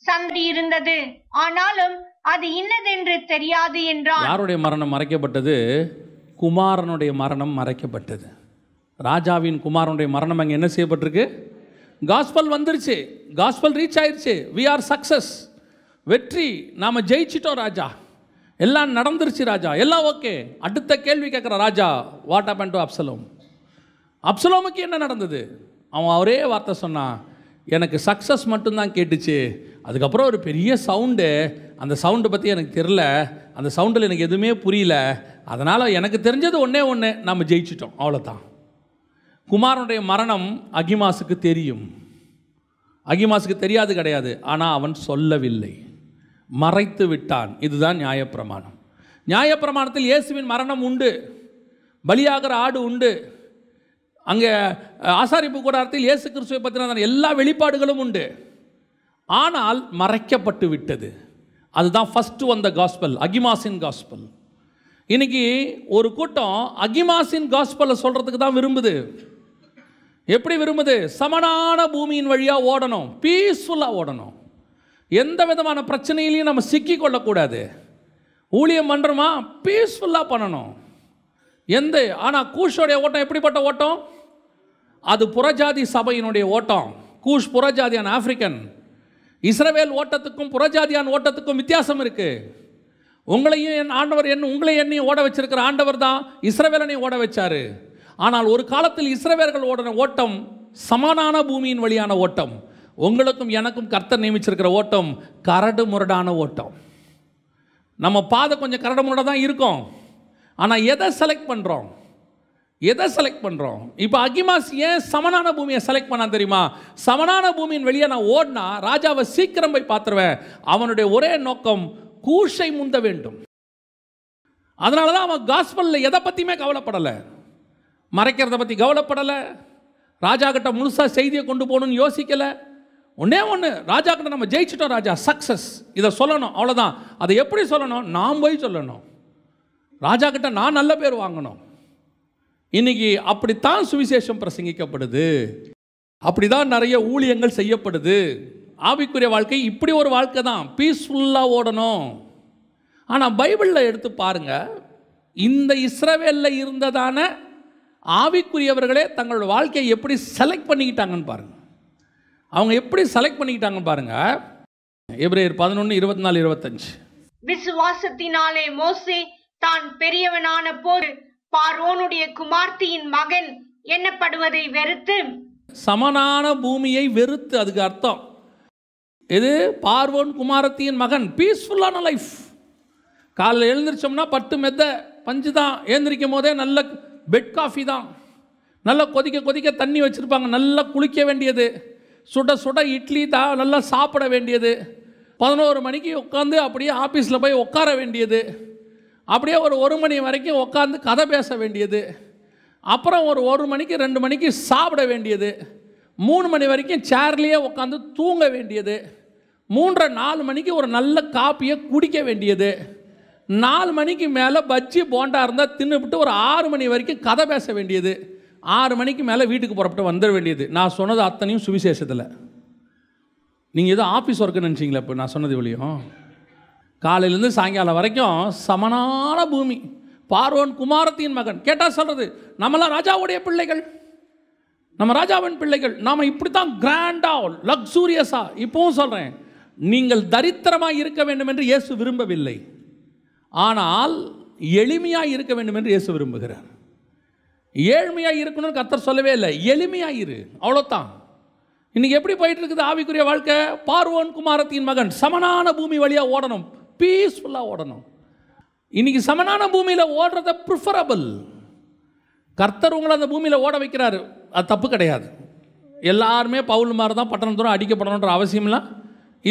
சந்தி இருந்தது ஆனாலும் அது இன்னதென்று தெரியாது என்றார் யாருடைய மரணம் மறைக்கப்பட்டது குமாரனுடைய மரணம் மறைக்கப்பட்டது ராஜாவின் குமாரனுடைய மரணம் அங்கே என்ன செய்யப்பட்டிருக்கு காஸ்பல் வந்துருச்சு காஸ்பல் ரீச் ஆயிடுச்சு வி ஆர் சக்ஸஸ் வெற்றி நாம் ஜெயிச்சிட்டோம் ராஜா எல்லாம் நடந்துருச்சு ராஜா எல்லாம் ஓகே அடுத்த கேள்வி கேட்குற ராஜா what happened to Absalom அப்சலோமுக்கு என்ன நடந்தது அவன் அவரே வார்த்தை சொன்னான் எனக்கு சக்ஸஸ் மட்டும்தான் கேட்டுச்சு அதுக்கப்புறம் ஒரு பெரிய சவுண்டு அந்த சவுண்டை பற்றி எனக்கு தெரில அந்த சவுண்டில் எனக்கு எதுவுமே புரியல அதனால் எனக்கு தெரிஞ்சது ஒன்றே ஒன்று நம்ம ஜெயிச்சிட்டோம் அவ்வளோதான் குமாரனுடைய மரணம் அகிமாஸுக்கு தெரியும் அகிமாஸுக்கு தெரியாது கிடையாது ஆனால் அவன் சொல்லவில்லை மறைத்து விட்டான் இதுதான் நியாயப்பிரமாணம் நியாயப்பிரமாணத்தில் இயேசுவின் மரணம் உண்டு பலியாகிற ஆடு உண்டு அங்கே ஆசாரிப்பு கூடாரத்தில் இயேசு கிறிஸ்துவை பற்றின எல்லா வெளிப்பாடுகளும் உண்டு ஆனால் மறைக்கப்பட்டு விட்டது அதுதான் ஃபஸ்ட்டு வந்த காஸ்பல் அகிமாசின் காஸ்பல் இன்றைக்கி ஒரு கூட்டம் அகிமாசின் காஸ்பலை சொல்கிறதுக்கு தான் விரும்புது எப்படி விரும்புது சமனான பூமியின் வழியாக ஓடணும் பீஸ்ஃபுல்லாக ஓடணும் எந்த விதமான பிரச்சனையிலையும் நம்ம சிக்கி கொள்ளக்கூடாது ஊழியம் பண்ணுறோமா பீஸ்ஃபுல்லாக பண்ணணும் எந்த ஆனால் கூஷோடைய ஓட்டம் எப்படிப்பட்ட ஓட்டம் அது புறஜாதி சபையினுடைய ஓட்டம் கூஷ் புறஜாதியான் ஆஃப்ரிக்கன் இஸ்ரவேல் ஓட்டத்துக்கும் புறஜாதியான் ஓட்டத்துக்கும் வித்தியாசம் இருக்குது உங்களையும் என் ஆண்டவர் என் உங்களை என்னையும் ஓட வச்சிருக்கிற ஆண்டவர் தான் இஸ்ரவேலனை ஓட வச்சாரு ஆனால் ஒரு காலத்தில் இஸ்ரவேர்கள் ஓடின ஓட்டம் சமானான பூமியின் வழியான ஓட்டம் உங்களுக்கும் எனக்கும் கர்த்தர் நியமிச்சிருக்கிற ஓட்டம் கரடு முரடான ஓட்டம் நம்ம பாதை கொஞ்சம் கரடு முரடாக தான் இருக்கும் ஆனால் எதை செலக்ட் பண்ணுறோம் எதை செலக்ட் பண்ணுறோம் இப்போ அகிமாஸ் ஏன் சமனான பூமியை செலக்ட் பண்ணா தெரியுமா சமனான பூமியின் வெளியே நான் ஓடினா ராஜாவை சீக்கிரம் போய் பார்த்துருவேன் அவனுடைய ஒரே நோக்கம் கூஷை முந்த வேண்டும் அதனால தான் அவன் காஸ்பலில் எதை பற்றியுமே கவலைப்படலை மறைக்கிறத பற்றி கவலைப்படலை ராஜா கிட்ட முழுசாக செய்தியை கொண்டு போகணும்னு யோசிக்கலை ஒன்றே ஒன்று ராஜா கிட்ட நம்ம ஜெயிச்சிட்டோம் ராஜா சக்ஸஸ் இதை சொல்லணும் அவ்வளோதான் அதை எப்படி சொல்லணும் நான் போய் சொல்லணும் ராஜா கிட்ட நான் நல்ல பேர் வாங்கணும் இன்னைக்கு அப்படித்தான் சுவிசேஷம் பிரசங்கிக்கப்படுது அப்படிதான் நிறைய ஊழியங்கள் செய்யப்படுது ஆவிக்குரிய வாழ்க்கை இப்படி ஒரு வாழ்க்கை தான் பீஸ்ஃபுல்லாக ஓடணும் ஆனால் பைபிளில் எடுத்து பாருங்கள் இந்த இஸ்ரவேலில் இருந்ததான ஆவிக்குரியவர்களே தங்களோட வாழ்க்கையை எப்படி செலக்ட் பண்ணிக்கிட்டாங்கன்னு பாருங்கள் அவங்க எப்படி செலக்ட் பண்ணிக்கிட்டாங்கன்னு பாருங்கள் எப்ரேயர் பதினொன்று இருபத்தி நாலு இருபத்தஞ்சு விசுவாசத்தினாலே மோசே தான் பெரியவனான போது பார்வோனுடைய குமார்த்தியின் மகன் என்னப்படுவதை வெறுத்து சமனான பூமியை வெறுத்து அதுக்கு அர்த்தம் இது பார்வோன் குமாரத்தியின் மகன் பீஸ்ஃபுல்லான லைஃப் காலைல எழுந்திரிச்சோம்னா பட்டு மெத்த பஞ்சு தான் எழுந்திரிக்கும் போதே நல்ல பெட் காஃபி தான் நல்லா கொதிக்க கொதிக்க தண்ணி வச்சுருப்பாங்க நல்லா குளிக்க வேண்டியது சுட சுட இட்லி தான் நல்லா சாப்பிட வேண்டியது பதினோரு மணிக்கு உட்காந்து அப்படியே ஆஃபீஸில் போய் உட்கார வேண்டியது அப்படியே ஒரு ஒரு மணி வரைக்கும் உட்காந்து கதை பேச வேண்டியது அப்புறம் ஒரு ஒரு மணிக்கு ரெண்டு மணிக்கு சாப்பிட வேண்டியது மூணு மணி வரைக்கும் சேர்லேயே உட்காந்து தூங்க வேண்டியது மூன்றரை நாலு மணிக்கு ஒரு நல்ல காப்பியை குடிக்க வேண்டியது நாலு மணிக்கு மேலே பஜ்ஜி போண்டா இருந்தால் தின்னுபிட்டு ஒரு ஆறு மணி வரைக்கும் கதை பேச வேண்டியது ஆறு மணிக்கு மேலே வீட்டுக்கு புறப்பட்டு வந்துட வேண்டியது நான் சொன்னது அத்தனையும் சுவிசேஷத்தில் நீங்கள் ஏதோ ஆஃபீஸ் ஒர்க்குன்னு நினச்சிங்களா இப்போ நான் சொன்னது இவ்வளியும் காலையிலேருந்து சாயங்காலம் வரைக்கும் சமனான பூமி பார்வன் குமாரத்தின் மகன் கேட்டால் சொல்கிறது நம்மளாம் ராஜாவுடைய பிள்ளைகள் நம்ம ராஜாவின் பிள்ளைகள் நாம் இப்படி தான் கிராண்டாக லக்ஸூரியஸாக இப்போவும் சொல்கிறேன் நீங்கள் தரித்திரமாக இருக்க வேண்டும் என்று இயேசு விரும்பவில்லை ஆனால் எளிமையாக இருக்க வேண்டும் என்று இயேசு விரும்புகிறார் ஏழ்மையாக இருக்கணும்னு கத்தர் சொல்லவே இல்லை எளிமையாக இரு அவ்வளோத்தான் இன்றைக்கி எப்படி போயிட்டு இருக்குது ஆவிக்குரிய வாழ்க்கை பார்வோன் குமாரத்தின் மகன் சமனான பூமி வழியாக ஓடணும் பீஸ்ஃபுல்லாக ஓடணும் இன்றைக்கி சமனான பூமியில் ஓடுறத ப்ரிஃபரபிள் கர்த்தர் உங்களை அந்த பூமியில் ஓட வைக்கிறாரு அது தப்பு கிடையாது எல்லாருமே பவுல் மாதிரி தான் பட்டணம் தூரம் அடிக்கப்படணுன்ற அவசியம்லாம்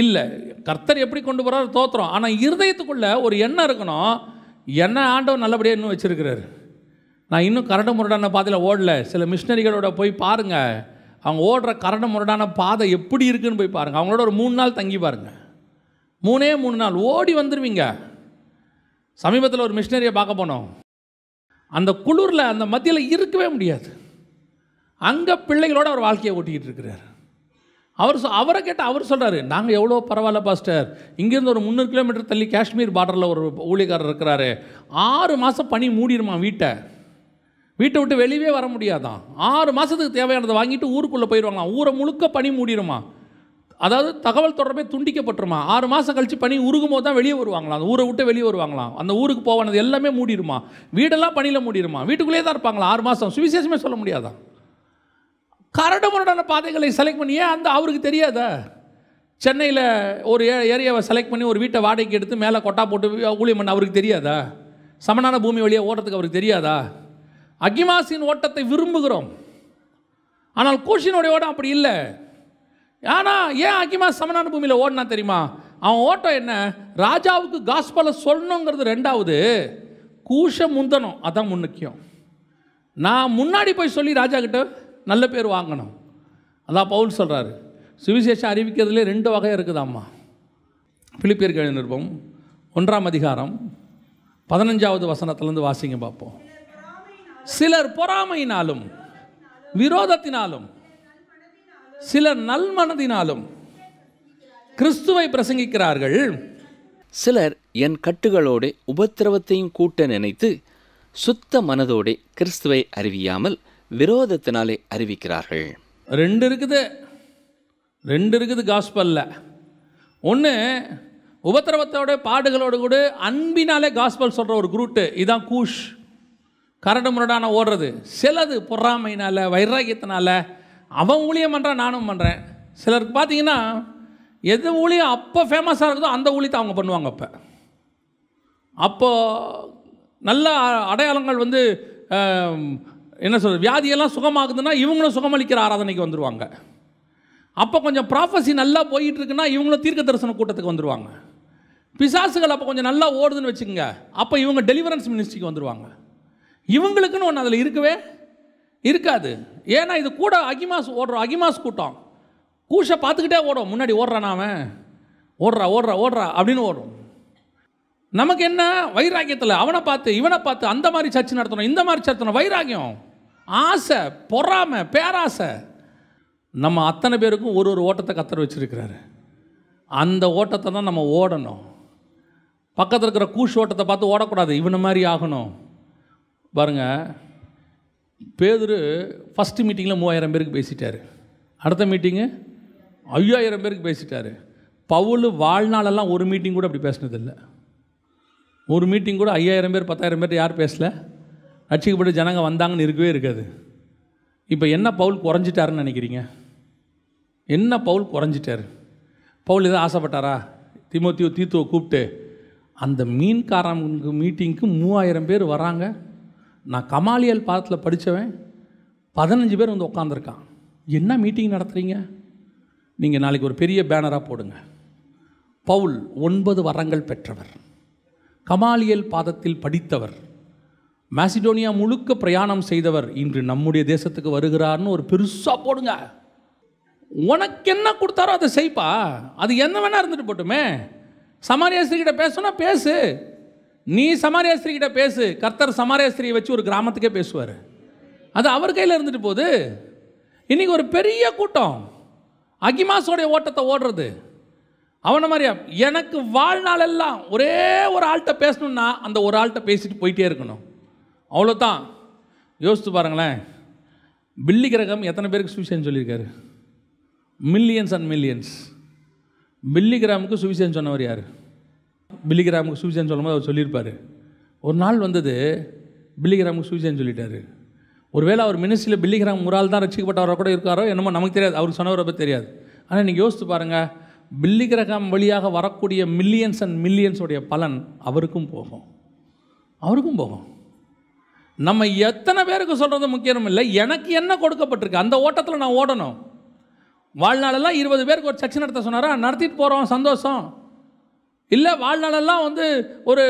இல்லை கர்த்தர் எப்படி கொண்டு போகிறாரு தோற்றுறோம் ஆனால் இருதயத்துக்குள்ளே ஒரு எண்ணம் இருக்கணும் என்ன ஆண்டவர் நல்லபடியாக இன்னும் வச்சுருக்கிறாரு நான் இன்னும் கரடு முரடான பாதையில் ஓடல சில மிஷினரிகளோட போய் பாருங்கள் அவங்க ஓடுற கரடு முரடான பாதை எப்படி இருக்குதுன்னு போய் பாருங்கள் அவங்களோட ஒரு மூணு நாள் தங்கி பாருங்கள் மூணே மூணு நாள் ஓடி வந்துடுவீங்க சமீபத்தில் ஒரு மிஷினரியை பார்க்க போனோம் அந்த குளிரில் அந்த மத்தியில் இருக்கவே முடியாது அங்கே பிள்ளைகளோடு அவர் வாழ்க்கையை ஓட்டிக்கிட்டு இருக்கிறார் அவர் அவரை கேட்டால் அவர் சொல்கிறாரு நாங்கள் எவ்வளோ பரவாயில்ல பாஸ்டர் இங்கேருந்து ஒரு முந்நூறு கிலோமீட்டர் தள்ளி காஷ்மீர் பார்டரில் ஒரு ஊழியக்காரர் இருக்கிறாரு ஆறு மாதம் பனி மூடிடுமா வீட்டை வீட்டை விட்டு வெளியே வர முடியாதான் ஆறு மாதத்துக்கு தேவையானதை வாங்கிட்டு ஊருக்குள்ளே போயிடுவாங்களாம் ஊரை முழுக்க பனி மூடிடுமா அதாவது தகவல் தொடர்பே துண்டிக்கப்பட்டுருமா ஆறு மாதம் கழித்து பனி உருகும் போது தான் வெளியே வருவாங்களாம் அந்த ஊரை விட்டு வெளியே வருவாங்களாம் அந்த ஊருக்கு போவானது எல்லாமே மூடிடுமா வீடெல்லாம் பனியில் மூடிடுமா வீட்டுக்குள்ளேயே தான் இருப்பாங்களா ஆறு மாதம் சுவிசேஷமே சொல்ல முடியாதா கரடு முரடான பாதைகளை செலக்ட் பண்ணி ஏன் அந்த அவருக்கு தெரியாதா சென்னையில் ஒரு ஏரியாவை செலக்ட் பண்ணி ஒரு வீட்டை வாடகைக்கு எடுத்து மேலே கொட்டா போட்டு ஊழியம் பண்ண அவருக்கு தெரியாதா சமனான பூமி வழியாக ஓட்டத்துக்கு அவருக்கு தெரியாதா அகிமாசின் ஓட்டத்தை விரும்புகிறோம் ஆனால் கூஷினுடைய ஓட்டம் அப்படி இல்லை ஆனால் ஏன் ஆக்கிமா சமனான பூமியில் ஓடனா தெரியுமா அவன் ஓட்டம் என்ன ராஜாவுக்கு காஸ்பலை சொல்லணுங்கிறது ரெண்டாவது கூஷ முந்தனும் அதான் முன்னுக்கியம் நான் முன்னாடி போய் சொல்லி ராஜா கிட்ட நல்ல பேர் வாங்கணும் அதான் பவுல் சொல்கிறாரு சுவிசேஷம் அறிவிக்கிறதுலே ரெண்டு வகையாக இருக்குதாம்மா பிலிப்பியர் கேள்வி நிருபம் ஒன்றாம் அதிகாரம் பதினஞ்சாவது வசனத்துலேருந்து வாசிங்க பார்ப்போம் சிலர் பொறாமையினாலும் விரோதத்தினாலும் சிலர் நல்மனதினாலும் கிறிஸ்துவை பிரசங்கிக்கிறார்கள் சிலர் என் கட்டுகளோடு உபத்திரவத்தையும் கூட்ட நினைத்து சுத்த மனதோடு கிறிஸ்துவை அறிவியாமல் விரோதத்தினாலே அறிவிக்கிறார்கள் ரெண்டு இருக்குது ரெண்டு இருக்குது காஸ்பல்ல ஒன்று உபத்திரவத்தோட பாடுகளோடு கூட அன்பினாலே காஸ்பல் சொல்கிற ஒரு குரூட்டு இதுதான் கூஷ் கரடு முரடான ஓடுறது சிலது பொறாமையினால் வைராகியத்தினால அவன் ஊழியம் பண்ணுறான் நானும் பண்ணுறேன் சிலருக்கு பார்த்தீங்கன்னா எது ஊழியம் அப்போ ஃபேமஸாக இருக்குதோ அந்த ஊழியத்தை அவங்க பண்ணுவாங்க அப்போ அப்போது நல்ல அடையாளங்கள் வந்து என்ன சொல்கிறது வியாதியெல்லாம் சுகமாகுதுன்னா இவங்களும் சுகமளிக்கிற ஆராதனைக்கு வந்துடுவாங்க அப்போ கொஞ்சம் ப்ராஃபஸி நல்லா போயிட்டுருக்குன்னா இவங்களும் தீர்க்க தரிசன கூட்டத்துக்கு வந்துடுவாங்க பிசாசுகள் அப்போ கொஞ்சம் நல்லா ஓடுதுன்னு வச்சுக்கோங்க அப்போ இவங்க டெலிவரன்ஸ் மினிஸ்ட்ரிக்கு வந்துடுவாங்க இவங்களுக்குன்னு ஒன்று அதில் இருக்கவே இருக்காது ஏன்னா இது கூட அகிமாஸ் ஓடுறோம் அகிமாஸ் கூட்டம் கூஷை பார்த்துக்கிட்டே ஓடும் முன்னாடி ஓடுறான் அவன் ஓடுறா ஓடுறா ஓடுறா அப்படின்னு ஓடும் நமக்கு என்ன வைராக்கியத்தில் அவனை பார்த்து இவனை பார்த்து அந்த மாதிரி சர்ச்சை நடத்தணும் இந்த மாதிரி சர்த்தணும் வைராக்கியம் ஆசை பொறாமை பேராசை நம்ம அத்தனை பேருக்கும் ஒரு ஒரு ஓட்டத்தை கத்தர் வச்சுருக்கிறாரு அந்த ஓட்டத்தை தான் நம்ம ஓடணும் பக்கத்தில் இருக்கிற கூஷ் ஓட்டத்தை பார்த்து ஓடக்கூடாது இவனை மாதிரி ஆகணும் பாருங்கள் பேதர் ஃபஸ்ட்டு மீட்டிங்கில் மூவாயிரம் பேருக்கு பேசிட்டார் அடுத்த மீட்டிங்கு ஐயாயிரம் பேருக்கு பேசிட்டார் பவுல் வாழ்நாளெல்லாம் ஒரு மீட்டிங் கூட அப்படி பேசினதில்லை ஒரு மீட்டிங் கூட ஐயாயிரம் பேர் பத்தாயிரம் பேர் யார் பேசலை ரட்சிக்கப்பட்டு ஜனங்க வந்தாங்கன்னு இருக்கவே இருக்காது இப்போ என்ன பவுல் குறைஞ்சிட்டாருன்னு நினைக்கிறீங்க என்ன பவுல் குறைஞ்சிட்டார் பவுல் எதாவது ஆசைப்பட்டாரா திமுத்தியோ தீத்துவை கூப்பிட்டு அந்த மீன்காரங்க மீட்டிங்க்கு மூவாயிரம் பேர் வராங்க நான் கமாலியல் பாதத்தில் படித்தவன் பதினஞ்சு பேர் வந்து உட்காந்துருக்கான் என்ன மீட்டிங் நடத்துகிறீங்க நீங்கள் நாளைக்கு ஒரு பெரிய பேனராக போடுங்க பவுல் ஒன்பது வரங்கள் பெற்றவர் கமாலியல் பாதத்தில் படித்தவர் மேசிடோனியா முழுக்க பிரயாணம் செய்தவர் இன்று நம்முடைய தேசத்துக்கு வருகிறார்னு ஒரு பெருசாக போடுங்க உனக்கு என்ன கொடுத்தாரோ அதை செய்ப்பா அது என்ன வேணால் இருந்துட்டு போட்டுமே சமாரியாசிரிக்கிட்ட பேசுனா பேசு நீ சமாரியாஸ்திரி கிட்ட பேசு கர்த்தர் சமாரியாஸ்திரியை வச்சு ஒரு கிராமத்துக்கே பேசுவார் அது அவர் கையில் இருந்துட்டு போகுது இன்றைக்கி ஒரு பெரிய கூட்டம் அகிமாஸோடைய ஓட்டத்தை ஓடுறது அவனை மாதிரியா எனக்கு வாழ்நாள் எல்லாம் ஒரே ஒரு ஆள்கிட்ட பேசணுன்னா அந்த ஒரு ஆள்கிட்ட பேசிட்டு போயிட்டே இருக்கணும் அவ்வளோதான் யோசித்து பாருங்களேன் பில்லி கிரகம் எத்தனை பேருக்கு சுவிசேஷம் சொல்லியிருக்காரு மில்லியன்ஸ் அண்ட் மில்லியன்ஸ் பில்லி கிராமுக்கு சுவிசேஷம் சொன்னவர் யார் பில்லிகிராமுக்கு சூசியான்னு சொல்லும்போது அவர் சொல்லியிருப்பார் ஒரு நாள் வந்தது பில்லிகிராமுக்கு சூசியான்னு சொல்லிட்டாரு ஒருவேளை அவர் மினிஸ்ட்ரியில் பில்லிகிராம் முரால் தான் ரசிக்கப்பட்டவராக கூட இருக்காரோ என்னமோ நமக்கு தெரியாது அவர் சொன்னவரை பற்றி தெரியாது ஆனால் நீங்கள் யோசித்து பாருங்கள் பில்லிகிரகம் வழியாக வரக்கூடிய மில்லியன்ஸ் அண்ட் மில்லியன்ஸோடைய பலன் அவருக்கும் போகும் அவருக்கும் போகும் நம்ம எத்தனை பேருக்கு சொல்கிறது முக்கியம் இல்லை எனக்கு என்ன கொடுக்கப்பட்டிருக்கு அந்த ஓட்டத்தில் நான் ஓடணும் வாழ்நாளெல்லாம் இருபது பேருக்கு ஒரு சர்ச்சை நடத்த சொன்னாரா நடத்திட்டு போகிறோம் சந்தோஷம் இல்லை வாழ்நாளெல்லாம் வந்து ஒரு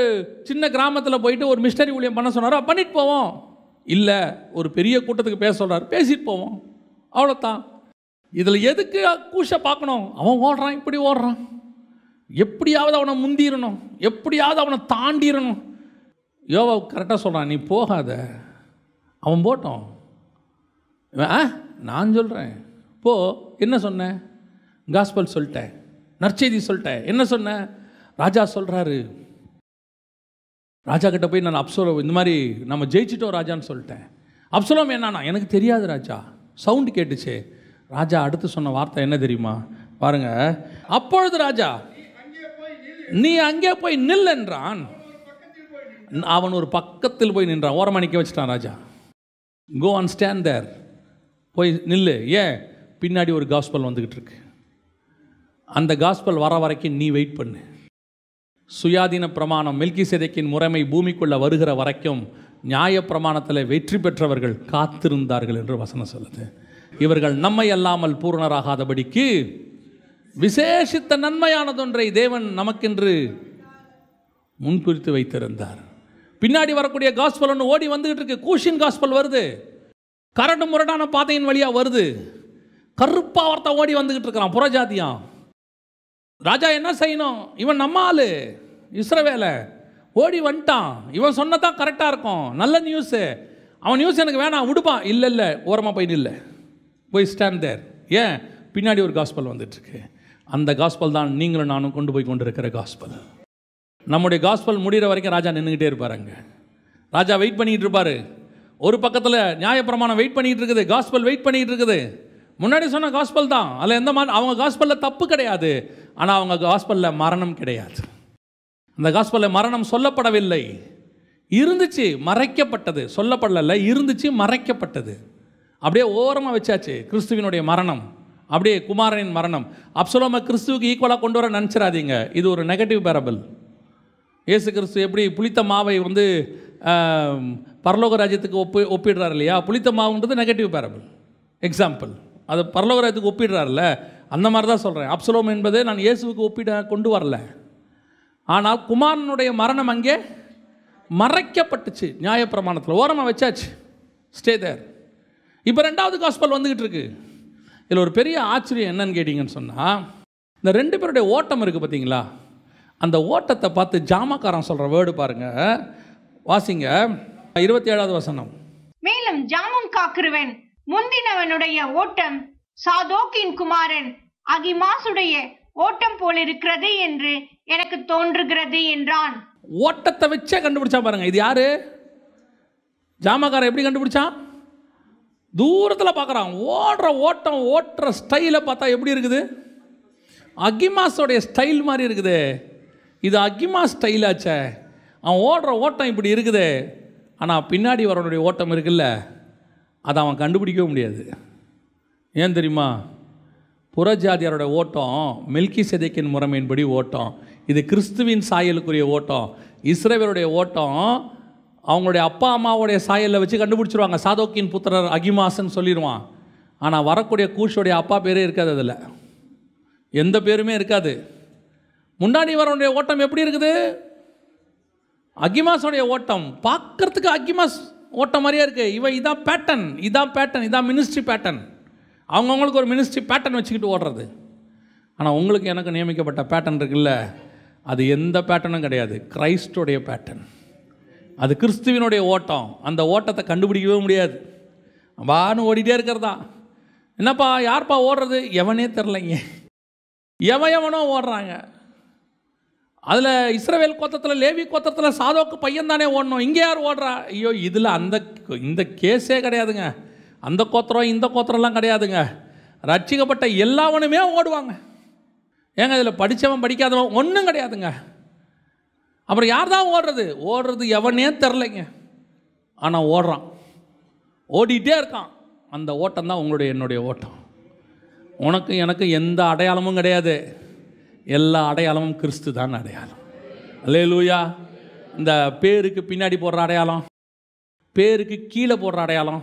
சின்ன கிராமத்தில் போயிட்டு ஒரு மிஸ்டரி ஊழியம் பண்ண சொன்னாரோ பண்ணிட்டு போவோம் இல்லை ஒரு பெரிய கூட்டத்துக்கு பேச சொல்கிறார் பேசிட்டு போவோம் அவ்வளோத்தான் இதில் எதுக்கு கூஷை பார்க்கணும் அவன் ஓடுறான் இப்படி ஓடுறான் எப்படியாவது அவனை முந்திடணும் எப்படியாவது அவனை தாண்டிடணும் யோவா கரெக்டாக சொல்கிறான் நீ போகாத அவன் போட்டோம் ஆ நான் சொல்கிறேன் போ என்ன சொன்னேன் காஸ்பல் சொல்லிட்டேன் நற்செய்தி சொல்லிட்டேன் என்ன சொன்னேன் ராஜா சொல்கிறாரு ராஜா கிட்ட போய் நான் அப்சோலோ இந்த மாதிரி நம்ம ஜெயிச்சிட்டோம் ராஜான்னு சொல்லிட்டேன் அப்சலோம் என்னன்னா எனக்கு தெரியாது ராஜா சவுண்டு கேட்டுச்சு ராஜா அடுத்து சொன்ன வார்த்தை என்ன தெரியுமா பாருங்க அப்பொழுது ராஜா நீ அங்கே போய் நில் என்றான் அவன் ஒரு பக்கத்தில் போய் நின்றான் ஓரமாக நிற்க வச்சிட்டான் ராஜா கோ அண்ட் ஸ்டாண்ட் தேர் போய் நில்லு ஏன் பின்னாடி ஒரு காஸ்பல் வந்துக்கிட்டு இருக்கு அந்த காஸ்பல் வர வரைக்கும் நீ வெயிட் பண்ணு சுயாதீன பிரமாணம் மில்கி சேதைக்கின் முறைமை பூமிக்குள்ளே வருகிற வரைக்கும் நியாய பிரமாணத்தில் வெற்றி பெற்றவர்கள் காத்திருந்தார்கள் என்று வசனம் சொல்லுது இவர்கள் நம்மை அல்லாமல் பூரணராகாதபடிக்கு விசேஷித்த நன்மையானதொன்றை தேவன் நமக்கென்று முன்குறித்து வைத்திருந்தார் பின்னாடி வரக்கூடிய காஸ்பல் ஒன்று ஓடி வந்துகிட்டு இருக்கு கூஷின் காஸ்பல் வருது கரடு முரடான பாதையின் வழியாக வருது கருப்பாவர்த்த ஓடி வந்துக்கிட்டு இருக்கிறான் புறஜாதியான் ராஜா என்ன செய்யணும் இவன் நம்ம ஆள் இஸ்ரவேலை ஓடி வந்துட்டான் இவன் சொன்னதான் கரெக்டாக இருக்கும் நல்ல நியூஸு அவன் நியூஸ் எனக்கு வேணாம் விடுப்பான் இல்லை இல்லை ஓரமாக போய் நில்லை போய் ஸ்டாண்ட் தேர் ஏன் பின்னாடி ஒரு காஸ்பல் வந்துட்டுருக்கு அந்த காஸ்பல் தான் நீங்களும் நானும் கொண்டு போய் கொண்டு இருக்கிற காஸ்பல் நம்முடைய காஸ்பல் முடிகிற வரைக்கும் ராஜா நின்றுக்கிட்டே இருப்பாருங்க ராஜா வெயிட் பண்ணிகிட்டு இருப்பார் ஒரு பக்கத்தில் நியாயப்பிரமாணம் வெயிட் பண்ணிகிட்டு இருக்குது காஸ்பல் வெயிட் பண்ணிகிட்டு இருக்குது முன்னாடி சொன்ன காஸ்பல் தான் அதில் எந்த மாதிரி அவங்க காஸ்பலில் தப்பு கிடையாது ஆனால் அவங்க காஸ்பலில் மரணம் கிடையாது அந்த காஸ்பலில் மரணம் சொல்லப்படவில்லை இருந்துச்சு மறைக்கப்பட்டது சொல்லப்படலை இருந்துச்சு மறைக்கப்பட்டது அப்படியே ஓரமாக வச்சாச்சு கிறிஸ்துவினுடைய மரணம் அப்படியே குமாரனின் மரணம் அப்சலோம கிறிஸ்துவுக்கு ஈக்குவலாக கொண்டு வர நினச்சிடாதீங்க இது ஒரு நெகட்டிவ் பேரபிள் ஏசு கிறிஸ்து எப்படி புளித்த மாவை வந்து பரலோக ராஜ்யத்துக்கு ஒப்பு ஒப்பிடுறாரு இல்லையா புளித்த மாவுன்றது நெகட்டிவ் பேரபிள் எக்ஸாம்பிள் அது பரலோக ராஜ்யத்துக்கு ஒப்பிடுறாருல்ல அந்த மாதிரி தான் சொல்கிறேன் அப்சலோம் என்பதை நான் இயேசுவுக்கு ஒப்பிட கொண்டு வரல ஆனால் குமாரனுடைய மரணம் அங்கே மறைக்கப்பட்டுச்சு நியாயப்பிரமாணத்தில் ஓரமாக வச்சாச்சு ஸ்டே தேர் இப்போ ரெண்டாவது காஸ்பல் வந்துக்கிட்டு இருக்கு இதில் ஒரு பெரிய ஆச்சரியம் என்னன்னு கேட்டிங்கன்னு சொன்னால் இந்த ரெண்டு பேருடைய ஓட்டம் இருக்குது பார்த்தீங்களா அந்த ஓட்டத்தை பார்த்து ஜாமக்காரன் சொல்கிற வேர்டு பாருங்க வாசிங்க இருபத்தி ஏழாவது வசனம் மேலும் ஜாமம் காக்குருவன் முந்தினவனுடைய ஓட்டம் சாதோக்கின் குமாரன் அகிமாசுடைய ஓட்டம் இருக்கிறது என்று எனக்கு தோன்றுகிறது என்றான் ஓட்டத்தை வச்சே கண்டுபிடிச்சா பாருங்க இது யாரு ஜாமகார எப்படி கண்டுபிடிச்சான் தூரத்தில் பார்க்குறான் ஓடுற ஓட்டம் ஓட்டுற ஸ்டைலை பார்த்தா எப்படி இருக்குது அகிமாஸோடைய ஸ்டைல் மாதிரி இருக்குது இது அகிமா ஸ்டைலாச்சே அவன் ஓடுற ஓட்டம் இப்படி இருக்குது ஆனால் பின்னாடி வரவனுடைய ஓட்டம் இருக்குல்ல அதை அவன் கண்டுபிடிக்கவே முடியாது ஏன் தெரியுமா புறஜாதியாரோட ஓட்டம் மில்கி செதைக்கின் முறைமையின்படி ஓட்டம் இது கிறிஸ்துவின் சாயலுக்குரிய ஓட்டம் இஸ்ரேவருடைய ஓட்டம் அவங்களுடைய அப்பா அம்மாவுடைய சாயலில் வச்சு கண்டுபிடிச்சிருவாங்க சாதோக்கின் புத்திரர் அகிமாசன் சொல்லிடுவான் ஆனால் வரக்கூடிய கூஷுடைய அப்பா பேரே இருக்காது அதில் எந்த பேருமே இருக்காது முன்னாடி வரவனுடைய ஓட்டம் எப்படி இருக்குது அகிமாசனுடைய ஓட்டம் பார்க்குறதுக்கு அகிமாஸ் ஓட்டம் மாதிரியே இருக்குது இவன் இதான் பேட்டன் இதான் பேட்டர்ன் இதான் மினிஸ்ட்ரி பேட்டன் அவங்கவுங்களுக்கு ஒரு மினிஸ்ட்ரி பேட்டர்ன் வச்சுக்கிட்டு ஓடுறது ஆனால் உங்களுக்கு எனக்கு நியமிக்கப்பட்ட பேட்டர்ன் இருக்குல்ல அது எந்த பேட்டர்னும் கிடையாது கிரைஸ்டோடைய பேட்டர்ன் அது கிறிஸ்துவினுடைய ஓட்டம் அந்த ஓட்டத்தை கண்டுபிடிக்கவே முடியாது வான்னு ஓடிட்டே இருக்கிறதா என்னப்பா யார்ப்பா ஓடுறது எவனே தெரிலங்க எவன் எவனோ ஓடுறாங்க அதில் இஸ்ரவேல் கோத்தத்தில் லேவி கோத்தத்தில் சாதோக்கு பையன் தானே ஓடணும் இங்கே யார் ஓடுறா ஐயோ இதில் அந்த இந்த கேஸே கிடையாதுங்க அந்த கோத்திரம் இந்த கோத்திரம்லாம் கிடையாதுங்க ரட்சிக்கப்பட்ட எல்லாவனுமே ஓடுவாங்க ஏங்க இதில் படித்தவன் படிக்காதவன் ஒன்றும் கிடையாதுங்க அப்புறம் யார் தான் ஓடுறது ஓடுறது எவனே தெரிலைங்க ஆனால் ஓடுறான் ஓடிட்டே இருக்கான் அந்த ஓட்டம் தான் உங்களுடைய என்னுடைய ஓட்டம் உனக்கு எனக்கு எந்த அடையாளமும் கிடையாது எல்லா அடையாளமும் கிறிஸ்து தான் அடையாளம் அல்லே லூயா இந்த பேருக்கு பின்னாடி போடுற அடையாளம் பேருக்கு கீழே போடுற அடையாளம்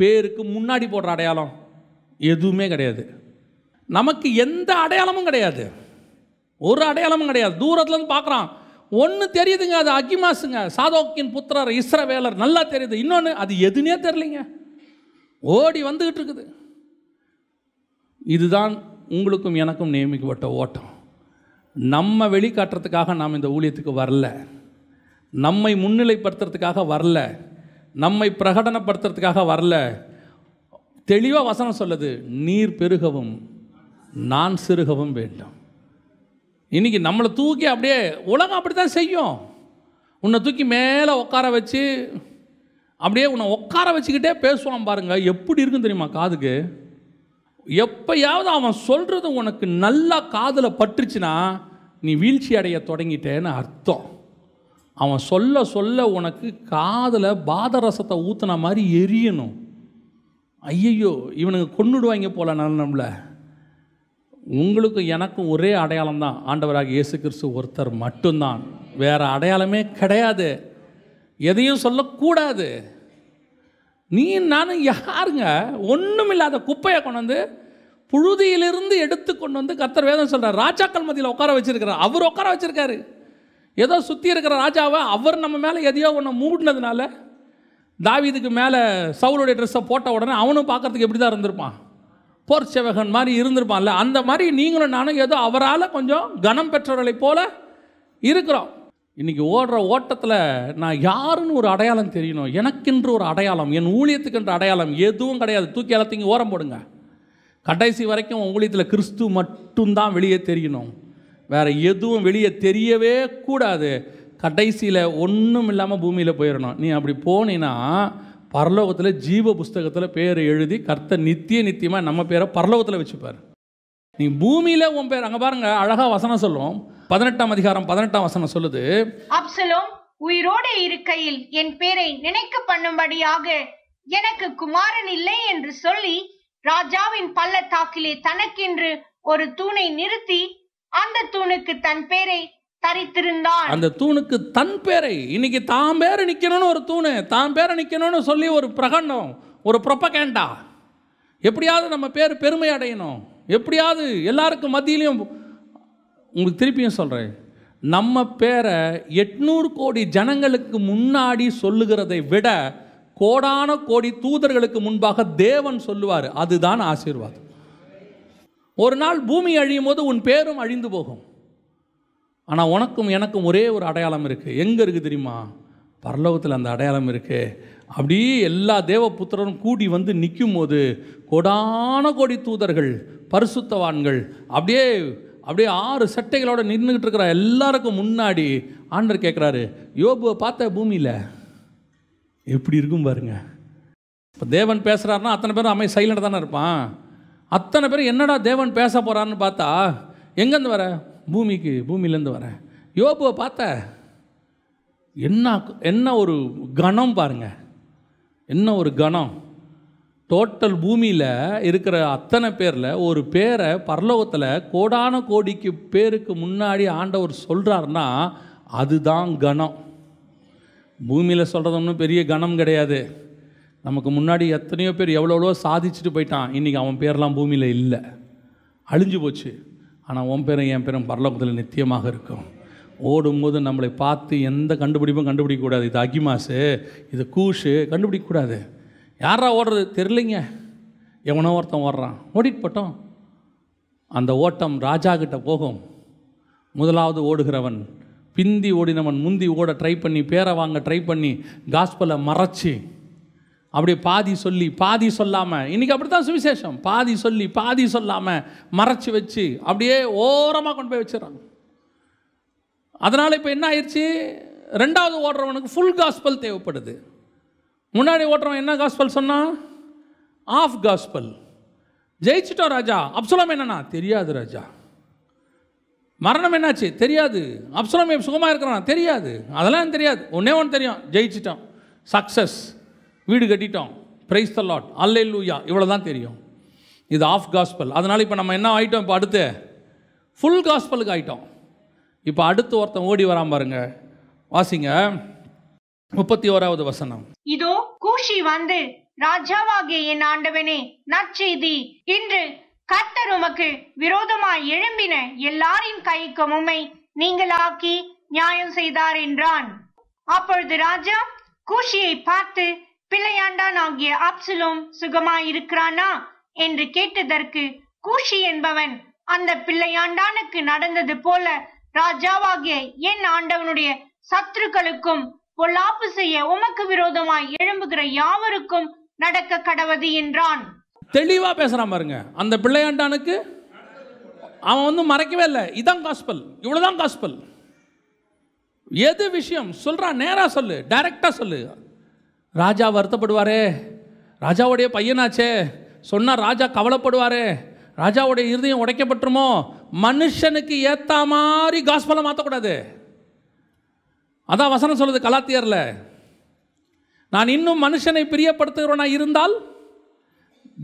பேருக்கு முன்னாடி போடுற அடையாளம் எதுவுமே கிடையாது நமக்கு எந்த அடையாளமும் கிடையாது ஒரு அடையாளமும் கிடையாது தூரத்துலேருந்து பார்க்குறான் ஒன்று தெரியுதுங்க அது அகிமாசுங்க சாதோக்கின் புத்திரர் இஸ்ரவேலர் நல்லா தெரியுது இன்னொன்று அது எதுனே தெரிலிங்க ஓடி வந்துக்கிட்டு இருக்குது இதுதான் உங்களுக்கும் எனக்கும் நியமிக்கப்பட்ட ஓட்டம் நம்ம வெளிக்காட்டுறதுக்காக நாம் இந்த ஊழியத்துக்கு வரல நம்மை முன்னிலைப்படுத்துறதுக்காக வரல நம்மை பிரகடனப்படுத்துறதுக்காக வரல தெளிவாக வசனம் சொல்லுது நீர் பெருகவும் நான் சிறுகவும் வேண்டும் இன்றைக்கி நம்மளை தூக்கி அப்படியே உலகம் அப்படி தான் செய்யும் உன்னை தூக்கி மேலே உட்கார வச்சு அப்படியே உன்னை உட்கார வச்சுக்கிட்டே பேசுவான் பாருங்கள் எப்படி இருக்குன்னு தெரியுமா காதுக்கு எப்பயாவது அவன் சொல்கிறது உனக்கு நல்லா காதில் பட்டுருச்சுன்னா நீ வீழ்ச்சி அடைய தொடங்கிட்டேன்னு அர்த்தம் அவன் சொல்ல சொல்ல உனக்கு காதில் பாதரசத்தை ஊற்றின மாதிரி எரியணும் ஐயையோ இவனுக்கு கொண்டுடுவாங்க போல நல்ல உங்களுக்கும் எனக்கும் ஒரே அடையாளம் தான் ஆண்டவராக இயேசு கிறிஸ்து ஒருத்தர் மட்டும்தான் வேறு அடையாளமே கிடையாது எதையும் சொல்லக்கூடாது நீ நானும் யாருங்க ஒன்றும் இல்லாத குப்பையை கொண்டு வந்து புழுதியிலிருந்து எடுத்து கொண்டு வந்து கத்தர் வேதம் சொல்கிறார் ராஜாக்கள் மத்தியில் உட்கார வச்சுருக்கிறார் அவர் உட்கார வச்சுருக்காரு ஏதோ சுற்றி இருக்கிற ராஜாவை அவர் நம்ம மேலே எதையோ ஒன்று மூடினதுனால தாவிதுக்கு மேலே சவுளுடைய ட்ரெஸ்ஸை போட்ட உடனே அவனும் பார்க்குறதுக்கு எப்படி தான் இருந்திருப்பான் போர் சேவகன் மாதிரி இருந்திருப்பான்ல அந்த மாதிரி நீங்களும் நானும் ஏதோ அவரால் கொஞ்சம் கனம் பெற்றவர்களை போல இருக்கிறோம் இன்றைக்கி ஓடுற ஓட்டத்தில் நான் யாருன்னு ஒரு அடையாளம் தெரியணும் எனக்கென்று ஒரு அடையாளம் என் ஊழியத்துக்கென்ற அடையாளம் எதுவும் கிடையாது தூக்கி எல்லாத்தையும் ஓரம் போடுங்க கடைசி வரைக்கும் ஊழியத்தில் கிறிஸ்து மட்டும்தான் வெளியே தெரியணும் வேறு எதுவும் வெளியே தெரியவே கூடாது கடைசியில் ஒன்றும் இல்லாமல் பூமியில் போயிடணும் நீ அப்படி போனீன்னா பரலோகத்தில் ஜீவ புஸ்தகத்தில் பேர் எழுதி கர்த்த நித்திய நித்தியமாக நம்ம பேரை பரலோகத்தில் வச்சுப்பார் நீ பூமியில் உன் பேர் அங்கே பாருங்க அழகாக வசனம் சொல்லுவோம் பதினெட்டாம் அதிகாரம் பதினெட்டாம் வசனம் சொல்லுது அப்சலோம் உயிரோடு இருக்கையில் என் பேரை நினைக்க பண்ணும்படியாக எனக்கு குமாரன் இல்லை என்று சொல்லி ராஜாவின் பள்ளத்தாக்கிலே தனக்கென்று ஒரு தூணை நிறுத்தி அந்த தூணுக்கு தன் பேரை தரித்திருந்தான் அந்த தூணுக்கு தன் பேரை இன்னைக்கு தான் பேரை நிற்கணும்னு ஒரு தூணு தான் பேரை நிற்கணும்னு சொல்லி ஒரு பிரகண்டம் ஒரு ப்ரொப்பகேண்டா எப்படியாவது நம்ம பேர் பெருமை அடையணும் எப்படியாவது எல்லாருக்கும் மத்தியிலையும் உங்களுக்கு திருப்பியும் சொல்கிறேன் நம்ம பேரை எட்நூறு கோடி ஜனங்களுக்கு முன்னாடி சொல்லுகிறதை விட கோடான கோடி தூதர்களுக்கு முன்பாக தேவன் சொல்லுவார் அதுதான் ஆசீர்வாதம் ஒரு நாள் பூமி அழியும் போது உன் பேரும் அழிந்து போகும் ஆனால் உனக்கும் எனக்கும் ஒரே ஒரு அடையாளம் இருக்குது எங்கே இருக்குது தெரியுமா பரலோகத்தில் அந்த அடையாளம் இருக்குது அப்படியே எல்லா தேவபுத்திரரும் கூடி வந்து நிற்கும் போது கொடான கோடி தூதர்கள் பரிசுத்தவான்கள் அப்படியே அப்படியே ஆறு சட்டைகளோடு நின்றுக்கிட்டு இருக்கிற எல்லாருக்கும் முன்னாடி ஆண்டர் கேட்குறாரு யோபுவை பார்த்த பூமியில் எப்படி இருக்கும் பாருங்க இப்போ தேவன் பேசுகிறாருன்னா அத்தனை பேரும் அமை சைலண்ட் தானே இருப்பான் அத்தனை பேர் என்னடா தேவன் பேச போகிறான்னு பார்த்தா எங்கேருந்து வர பூமிக்கு பூமியிலேருந்து வர யோபுவை பார்த்த என்ன என்ன ஒரு கணம் பாருங்கள் என்ன ஒரு கணம் டோட்டல் பூமியில் இருக்கிற அத்தனை பேரில் ஒரு பேரை பரலோகத்தில் கோடான கோடிக்கு பேருக்கு முன்னாடி ஆண்டவர் சொல்கிறாருன்னா அதுதான் கணம் பூமியில் சொல்கிறது ஒன்றும் பெரிய கணம் கிடையாது நமக்கு முன்னாடி எத்தனையோ பேர் எவ்வளோ சாதிச்சுட்டு போயிட்டான் இன்றைக்கி அவன் பேர்லாம் பூமியில் இல்லை அழிஞ்சு போச்சு ஆனால் உன் பேரும் என் பேரும் பரலோகத்தில் நித்தியமாக இருக்கும் ஓடும்போது நம்மளை பார்த்து எந்த கண்டுபிடிப்பும் கண்டுபிடிக்கக்கூடாது இது அகிமாசு இது கூஷு கண்டுபிடிக்கக்கூடாது யாரா ஓடுறது தெரிலிங்க எவனோ ஒருத்தன் ஓடுறான் ஓடிட்டு போட்டோம் அந்த ஓட்டம் ராஜா கிட்ட போகும் முதலாவது ஓடுகிறவன் பிந்தி ஓடினவன் முந்தி ஓட ட்ரை பண்ணி பேரை வாங்க ட்ரை பண்ணி காஸ்பலை மறைச்சி அப்படியே பாதி சொல்லி பாதி சொல்லாமல் இன்றைக்கி அப்படி தான் சுவிசேஷம் பாதி சொல்லி பாதி சொல்லாமல் மறைச்சி வச்சு அப்படியே ஓரமாக கொண்டு போய் வச்சிடறாங்க அதனால் இப்போ என்ன ஆயிடுச்சு ரெண்டாவது ஓடுறவனுக்கு ஃபுல் காஸ்பல் தேவைப்படுது முன்னாடி ஓட்டுறவன் என்ன காஸ்பல் சொன்னான் ஆஃப் காஸ்பல் ஜெயிச்சிட்டோம் ராஜா அப்சலம் என்னன்னா தெரியாது ராஜா மரணம் என்னாச்சு தெரியாது அப்சுலம் சுகமாக இருக்கிறான் தெரியாது அதெல்லாம் தெரியாது ஒன்றே ஒன்று தெரியும் ஜெயிச்சிட்டோம் சக்ஸஸ் வீடு கட்டிட்டோம் பிரைஸ் த லாட் அல்ல லூயா இவ்வளோ தான் தெரியும் இது ஆஃப் காஸ்பல் அதனால் இப்போ நம்ம என்ன ஆகிட்டோம் இப்போ அடுத்து ஃபுல் காஸ்பலுக்கு ஆகிட்டோம் இப்போ அடுத்து ஒருத்தன் ஓடி வராம பாருங்க வாசிங்க முப்பத்தி ஓராவது வசனம் இதோ கூஷி வந்து ராஜாவாகிய என் ஆண்டவனே நற்செய்தி இன்று கர்த்தர் உமக்கு விரோதமாய் எழும்பின எல்லாரின் கைக்கும் நீங்கள் நீங்களாக்கி நியாயம் செய்தார் என்றான் அப்பொழுது ராஜா கூஷியை பார்த்து பிள்ளையாண்டான் ஆகிய ஆப்சிலோம் சுகமாயிருக்கிறானா என்று கேட்டதற்கு கூஷி என்பவன் அந்த பிள்ளையாண்டானுக்கு நடந்தது போல ராஜாவாகிய என் ஆண்டவனுடைய சத்துருக்களுக்கும் பொல்லாப்பு செய்ய உமக்கு விரோதமாய் எழும்புகிற யாவருக்கும் நடக்க கடவது என்றான் தெளிவா பேசுறான் பாருங்க அந்த பிள்ளையாண்டானுக்கு அவன் வந்து மறைக்கவே இல்லை இதான் காஸ்பல் இவ்வளவுதான் காஸ்பல் எது விஷயம் சொல்றான் நேரா சொல்லு டைரக்டா சொல்லு ராஜா வருத்தப்படுவாரே ராஜாவுடைய பையனாச்சே சொன்னால் ராஜா கவலைப்படுவார் ராஜாவுடைய இருதயம் உடைக்கப்பட்டுருமோ மனுஷனுக்கு ஏற்ற மாதிரி காஸ்பலை மாற்றக்கூடாது அதான் வசனம் சொல்லுது கலாத்தியரில் நான் இன்னும் மனுஷனை பிரியப்படுத்துகிறவனாக இருந்தால்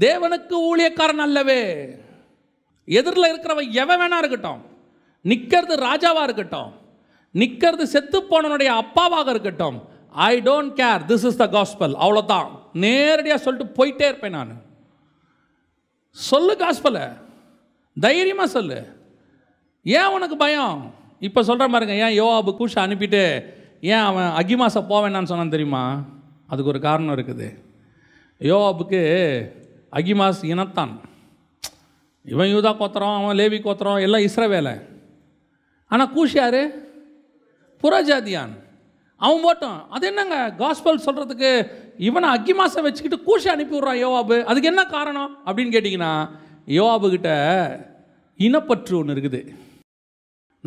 தேவனுக்கு ஊழியக்காரன் அல்லவே எதிரில் இருக்கிறவன் எவன் வேணா இருக்கட்டும் நிற்கிறது ராஜாவாக இருக்கட்டும் நிற்கிறது செத்து போனவனுடைய அப்பாவாக இருக்கட்டும் I don't care this is the gospel அவ்வளோதான் நேரடியாக சொல்லிட்டு போயிட்டே இருப்பேன் நான் சொல்லு காஸ்பலை தைரியமாக சொல்லு ஏன் உனக்கு பயம் இப்போ சொல்கிற மாதிரிங்க ஏன் யோவாபு கூஷ அனுப்பிட்டு ஏன் அவன் அகிமாசை போவேன்னு சொன்னான் தெரியுமா அதுக்கு ஒரு காரணம் இருக்குது யோவாபுக்கு அகிமாஸ் இனத்தான் இவன் யூதா கோத்திரம் அவன் லேவி கோத்திரம் எல்லாம் இஸ்ரவேலை ஆனால் கூஷ் யார் புறஜாதியான் அவன் போட்டோம் அது என்னங்க காஸ்பல் சொல்கிறதுக்கு இவனை அக்கி மாதம் வச்சுக்கிட்டு கூஷ அனுப்பி விட்றான் யோவாபு அதுக்கு என்ன காரணம் அப்படின்னு கேட்டிங்கன்னா யோவாபுக்கிட்ட இனப்பற்று ஒன்று இருக்குது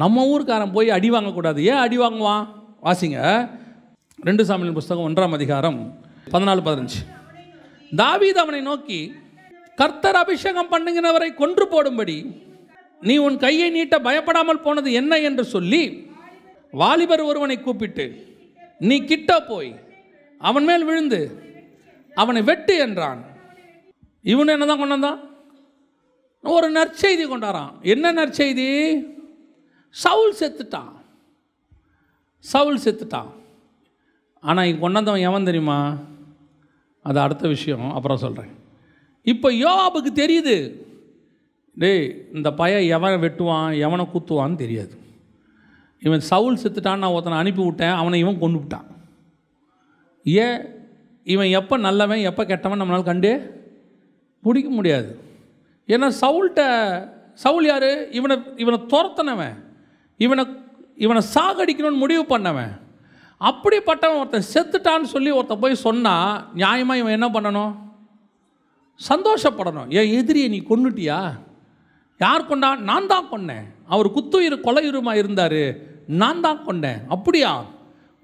நம்ம ஊருக்காரன் போய் அடி வாங்கக்கூடாது ஏன் அடி வாங்குவான் வாசிங்க ரெண்டு சாமியின் புஸ்தகம் ஒன்றாம் அதிகாரம் பதினாலு பதினஞ்சு தாவீத் அவனை நோக்கி கர்த்தர் அபிஷேகம் பண்ணுங்கிறவரை கொன்று போடும்படி நீ உன் கையை நீட்ட பயப்படாமல் போனது என்ன என்று சொல்லி வாலிபர் ஒருவனை கூப்பிட்டு நீ கிட்ட போய் அவன் மேல் விழுந்து அவனை வெட்டு என்றான் இவனு என்ன தான் கொண்டாந்தான் ஒரு நற்செய்தி கொண்டாரான் என்ன நற்செய்தி சவுல் செத்துட்டான் சவுல் செத்துட்டான் ஆனால் இங்கே கொண்டாந்தவன் எவன் தெரியுமா அது அடுத்த விஷயம் அப்புறம் சொல்கிறேன் இப்போ யோபுக்கு தெரியுது டேய் இந்த பையன் எவனை வெட்டுவான் எவனை குத்துவான்னு தெரியாது இவன் சவுல் செத்துட்டான் நான் ஒருத்தனை அனுப்பி விட்டேன் அவனை இவன் கொண்டு விட்டான் ஏன் இவன் எப்போ நல்லவன் எப்போ கெட்டவன் நம்மளால் கண்டு பிடிக்க முடியாது ஏன்னா சவுல்கிட்ட சவுல் யார் இவனை இவனை துரத்தினவன் இவனை இவனை சாகடிக்கணும்னு முடிவு பண்ணவன் அப்படிப்பட்டவன் ஒருத்தன் செத்துட்டான்னு சொல்லி ஒருத்தன் போய் சொன்னால் நியாயமாக இவன் என்ன பண்ணணும் சந்தோஷப்படணும் என் எதிரியை நீ கொண்டுட்டியா யார் கொண்டா நான் தான் கொன்னேன் அவர் குத்துயிர் கொலையுருமா இருந்தார் நான் தான் கொண்டேன் அப்படியா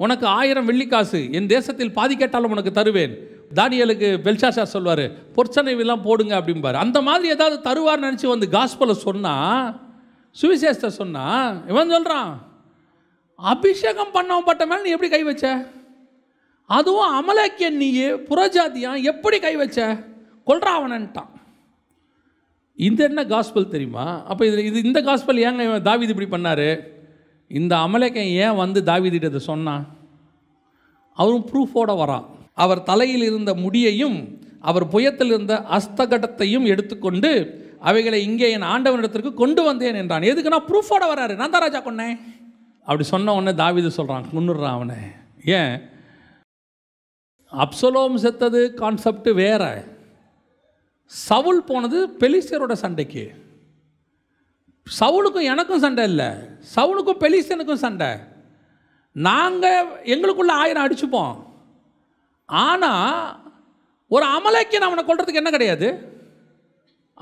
உனக்கு ஆயிரம் வெள்ளிக்காசு என் தேசத்தில் பாதி கேட்டாலும் உனக்கு தருவேன் தானியலுக்கு பெல்ஷாஷார் சொல்வார் பொற்சனைவெல்லாம் போடுங்க அப்படிம்பார் அந்த மாதிரி ஏதாவது தருவார்னு நினச்சி வந்து காஸ்பலை சொன்னால் சுவிசேஷத்தை சொன்னால் இவன் சொல்கிறான் அபிஷேகம் பண்ணவன் மேலே நீ எப்படி கை வச்ச அதுவும் அமலாக்கியன் நீ புறஜாதியான் எப்படி கை வச்ச கொல்றா அவனன்ட்டான் இது என்ன காஸ்பல் தெரியுமா அப்போ இது இது இந்த காஸ்பல் ஏங்க இவன் இப்படி பண்ணார் இந்த அமலேக்கன் ஏன் வந்து தாவிதிட்டு அதை சொன்னான் அவரும் ப்ரூஃபோடு வரான் அவர் தலையில் இருந்த முடியையும் அவர் புயத்தில் இருந்த அஸ்தகடத்தையும் எடுத்துக்கொண்டு அவைகளை இங்கே என் ஆண்டவனிடத்திற்கு கொண்டு வந்தேன் என்றான் எதுக்கு நான் ப்ரூஃபோட வராரு நான் தான் ராஜா அப்படி சொன்ன உடனே தாவிது சொல்கிறான் கொண்டுடுறான் அவனை ஏன் அப்சலோம் செத்தது கான்செப்ட் வேறு சவுல் போனது பெலிசியரோட சண்டைக்கு சவுலுக்கும் எனக்கும் சண்டை இல்லை சவுலுக்கும் பெலிசனுக்கும் சண்டை நாங்கள் எங்களுக்குள்ள ஆயிரம் அடிச்சுப்போம் ஆனால் ஒரு அமலைக்கு அவனை கொள்றதுக்கு என்ன கிடையாது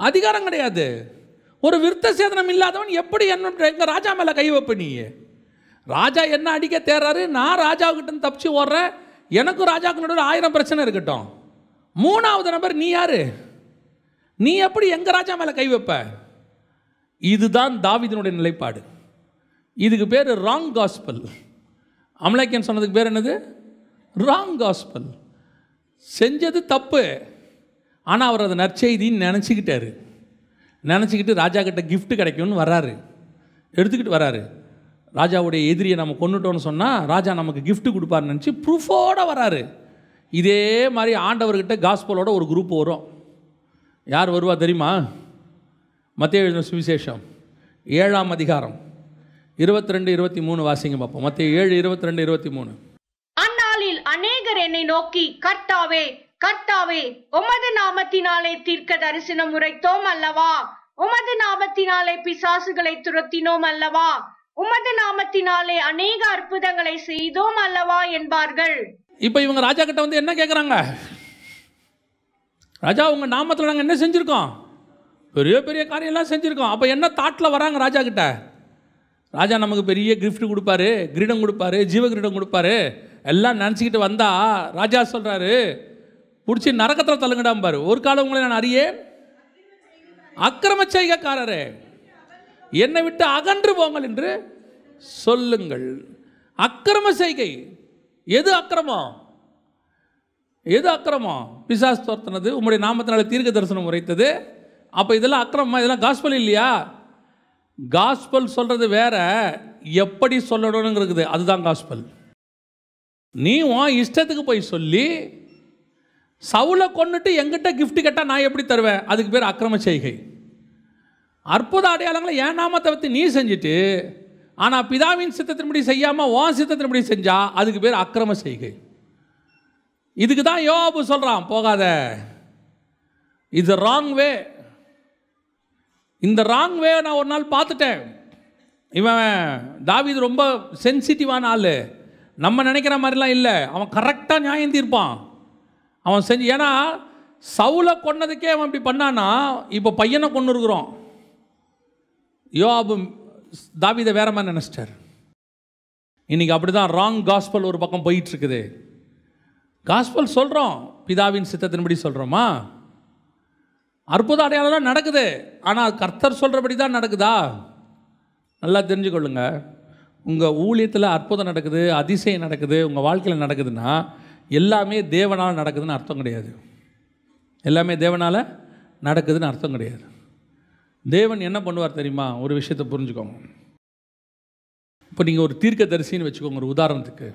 அதிகாரம் கிடையாது ஒரு விருத்த சேதனம் இல்லாதவன் எப்படி என்ன எங்கள் ராஜா மேலே கை வைப்ப நீ ராஜா என்ன அடிக்க தேர்றாரு நான் ராஜாவுக்கிட்ட தப்பிச்சு ஓடுறேன் எனக்கும் ராஜாவுக்கு நடுவில் ஆயிரம் பிரச்சனை இருக்கட்டும் மூணாவது நபர் நீ யார் நீ எப்படி எங்கள் ராஜா மேலே கை வைப்ப இதுதான் தாவிதனுடைய நிலைப்பாடு இதுக்கு பேர் ராங் காஸ்பல் அமலாக்கியன் சொன்னதுக்கு பேர் என்னது ராங் காஸ்பல் செஞ்சது தப்பு ஆனால் அவர் அதை நற்செய்தின்னு நினச்சிக்கிட்டாரு நினச்சிக்கிட்டு ராஜா கிட்ட கிஃப்ட் கிடைக்கும்னு வர்றாரு எடுத்துக்கிட்டு வராரு ராஜாவுடைய எதிரியை நம்ம கொண்டுட்டோம்னு சொன்னால் ராஜா நமக்கு கிஃப்ட் கொடுப்பாருன்னு நினச்சி ப்ரூஃபோடு வராரு இதே மாதிரி ஆண்டவர்கிட்ட காஸ்பலோட ஒரு குரூப் வரும் யார் வருவா தெரியுமா மத்திய எழுதின சுவிசேஷம் ஏழாம் அதிகாரம் இருபத்தி ரெண்டு இருபத்தி மூணு வாசிங்க பார்ப்போம் மத்திய ஏழு இருபத்தி ரெண்டு இருபத்தி மூணு அந்நாளில் அநேகர் என்னை நோக்கி கர்த்தாவே கர்த்தாவே உமது நாமத்தினாலே தீர்க்க தரிசனம் உரைத்தோம் அல்லவா உமது நாமத்தினாலே பிசாசுகளை துரத்தினோம் அல்லவா உமது நாமத்தினாலே அநேக அற்புதங்களை செய்தோம் அல்லவா என்பார்கள் இப்ப இவங்க ராஜா கிட்ட வந்து என்ன கேக்குறாங்க ராஜா உங்கள் நாமத்தில் நாங்கள் என்ன செஞ்சுருக்கோம் பெரிய பெரிய காரியம்லாம் செஞ்சுருக்கோம் அப்போ என்ன தாட்டில் வராங்க ராஜா கிட்ட ராஜா நமக்கு பெரிய கிஃப்ட் கொடுப்பாரு கிரீடம் கொடுப்பாரு ஜீவ கிரீடம் கொடுப்பாரு எல்லாம் நினச்சிக்கிட்டு வந்தால் ராஜா சொல்கிறாரு பிடிச்சி நரக்கத்தில் தள்ளுங்கடாம் பாரு ஒரு காலம் உங்களை நான் அறியே அக்கிரம செய்கைக்காரரே என்னை விட்டு அகன்று போங்கள் என்று சொல்லுங்கள் அக்கிரம செய்கை எது அக்கிரமம் எது அக்கிரமம் பிசாஸ் துரத்துனது உங்களுடைய நாமத்தினால தீர்க்க தரிசனம் உரைத்தது அப்போ இதெல்லாம் அக்கிரமமா இதெல்லாம் காஸ்பல் இல்லையா காஸ்பல் சொல்கிறது வேற எப்படி சொல்லணுங்கிறது அதுதான் காஸ்பல் நீ உன் இஷ்டத்துக்கு போய் சொல்லி சவுலை கொண்டுட்டு எங்கிட்ட கிஃப்ட் கேட்டால் நான் எப்படி தருவேன் அதுக்கு பேர் அக்கிரம செய்கை அற்புத அடையாளங்களை ஏன் நாமத்தை பற்றி நீ செஞ்சுட்டு ஆனால் பிதாவின் சித்தத்தின்படி செய்யாமல் உன் சித்தத்தின்படி செஞ்சால் அதுக்கு பேர் அக்கிரம செய்கை இதுக்கு தான் யோபு சொல்கிறான் போகாத இது ராங் வே இந்த ராங் வே நான் ஒரு நாள் பார்த்துட்டேன் இவன் தாவிது ரொம்ப சென்சிட்டிவான ஆள் நம்ம நினைக்கிற மாதிரிலாம் இல்லை அவன் கரெக்டாக நியாயம் தீர்ப்பான் அவன் செஞ்சு ஏன்னா சவுலை கொன்னதுக்கே அவன் இப்படி பண்ணானா இப்போ பையனை கொண்டு இருக்கிறோம் யோபு தாவிதை வேற மாதிரி நினச்சிட்டார் இன்றைக்கி அப்படி தான் ராங் காஸ்பல் ஒரு பக்கம் போயிட்டுருக்குது காஸ்பல் சொல்கிறோம் பிதாவின் சித்தத்தின்படி சொல்கிறோமா அற்புத அடையாளம்லாம் நடக்குது ஆனால் கர்த்தர் சொல்கிறபடி தான் நடக்குதா நல்லா தெரிஞ்சுக்கொள்ளுங்க உங்கள் ஊழியத்தில் அற்புதம் நடக்குது அதிசயம் நடக்குது உங்கள் வாழ்க்கையில் நடக்குதுன்னா எல்லாமே தேவனால் நடக்குதுன்னு அர்த்தம் கிடையாது எல்லாமே தேவனால் நடக்குதுன்னு அர்த்தம் கிடையாது தேவன் என்ன பண்ணுவார் தெரியுமா ஒரு விஷயத்தை புரிஞ்சுக்கோங்க இப்போ நீங்கள் ஒரு தீர்க்க தரிசின்னு வச்சுக்கோங்க ஒரு உதாரணத்துக்கு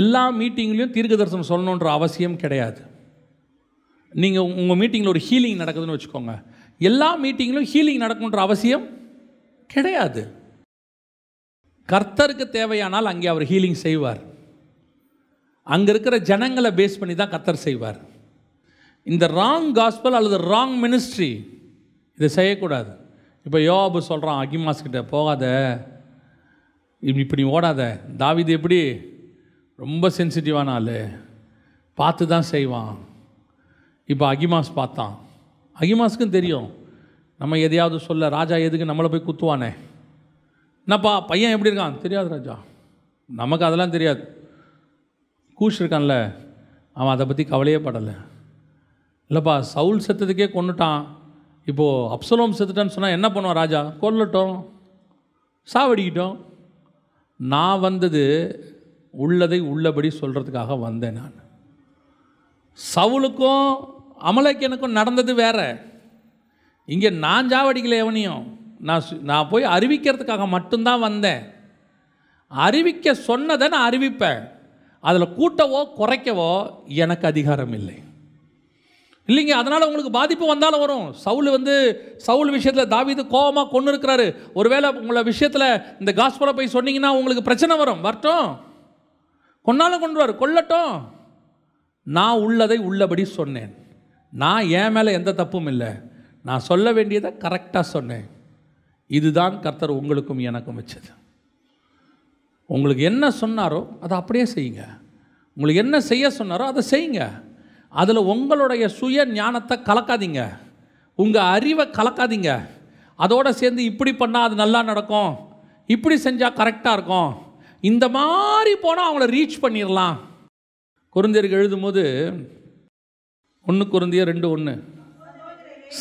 எல்லா மீட்டிங்லேயும் தீர்க்க தரிசனம் சொல்லணுன்ற அவசியம் கிடையாது நீங்கள் உங்கள் மீட்டிங்கில் ஒரு ஹீலிங் நடக்குதுன்னு வச்சுக்கோங்க எல்லா மீட்டிங்லையும் ஹீலிங் நடக்கணுன்ற அவசியம் கிடையாது கர்த்தருக்கு தேவையானால் அங்கே அவர் ஹீலிங் செய்வார் அங்கே இருக்கிற ஜனங்களை பேஸ் பண்ணி தான் கர்த்தர் செய்வார் இந்த ராங் காஸ்பல் அல்லது ராங் மினிஸ்ட்ரி இதை செய்யக்கூடாது இப்போ யோபு சொல்கிறான் அகிமாஸ்கிட்ட போகாத இப்படி இப்படி ஓடாத தாவிது எப்படி ரொம்ப சென்சிட்டிவான ஆள் பார்த்து தான் செய்வான் இப்போ அகிமாஸ் பார்த்தான் அகிமாஸ்க்கும் தெரியும் நம்ம எதையாவது சொல்ல ராஜா எதுக்கு நம்மளை போய் குத்துவானே என்னப்பா பையன் எப்படி இருக்கான் தெரியாது ராஜா நமக்கு அதெல்லாம் தெரியாது கூஷ் இருக்கான்ல அவன் அதை பற்றி கவலையே படலை இல்லைப்பா சவுல் செத்ததுக்கே கொண்டுட்டான் இப்போது அப்சலோம் செத்துட்டான்னு சொன்னால் என்ன பண்ணுவான் ராஜா கொல்லட்டும் சாவடிக்கிட்டோம் நான் வந்தது உள்ளதை உள்ளபடி சொல்கிறதுக்காக வந்தேன் நான் சவுளுக்கும் அமலக்கனுக்கும் நடந்தது வேற இங்கே நான் ஜாவடிக்கல எவனையும் நான் நான் போய் அறிவிக்கிறதுக்காக மட்டும்தான் வந்தேன் அறிவிக்க சொன்னதை நான் அறிவிப்பேன் அதில் கூட்டவோ குறைக்கவோ எனக்கு அதிகாரம் இல்லை இல்லைங்க அதனால் உங்களுக்கு பாதிப்பு வந்தாலும் வரும் சவுல் வந்து சவுல் விஷயத்தில் தாவிது கோபமாக கொண்டு இருக்கிறாரு ஒருவேளை உங்களை விஷயத்தில் இந்த காஸ்பரை போய் சொன்னீங்கன்னா உங்களுக்கு பிரச்சனை வரும் வரட்டும் கொன்னாலும் கொண்டுவார் கொல்லட்டும் நான் உள்ளதை உள்ளபடி சொன்னேன் நான் என் மேலே எந்த தப்பும் இல்லை நான் சொல்ல வேண்டியதை கரெக்டாக சொன்னேன் இதுதான் கர்த்தர் உங்களுக்கும் எனக்கும் வச்சது உங்களுக்கு என்ன சொன்னாரோ அதை அப்படியே செய்யுங்க உங்களுக்கு என்ன செய்ய சொன்னாரோ அதை செய்யுங்க அதில் உங்களுடைய சுய ஞானத்தை கலக்காதீங்க உங்கள் அறிவை கலக்காதீங்க அதோடு சேர்ந்து இப்படி பண்ணால் அது நல்லா நடக்கும் இப்படி செஞ்சால் கரெக்டாக இருக்கும் இந்த மாதிரி போனால் அவங்கள ரீச் பண்ணிடலாம் குருந்தியருக்கு எழுதும்போது ஒன்று குருந்தியர் ரெண்டு ஒன்று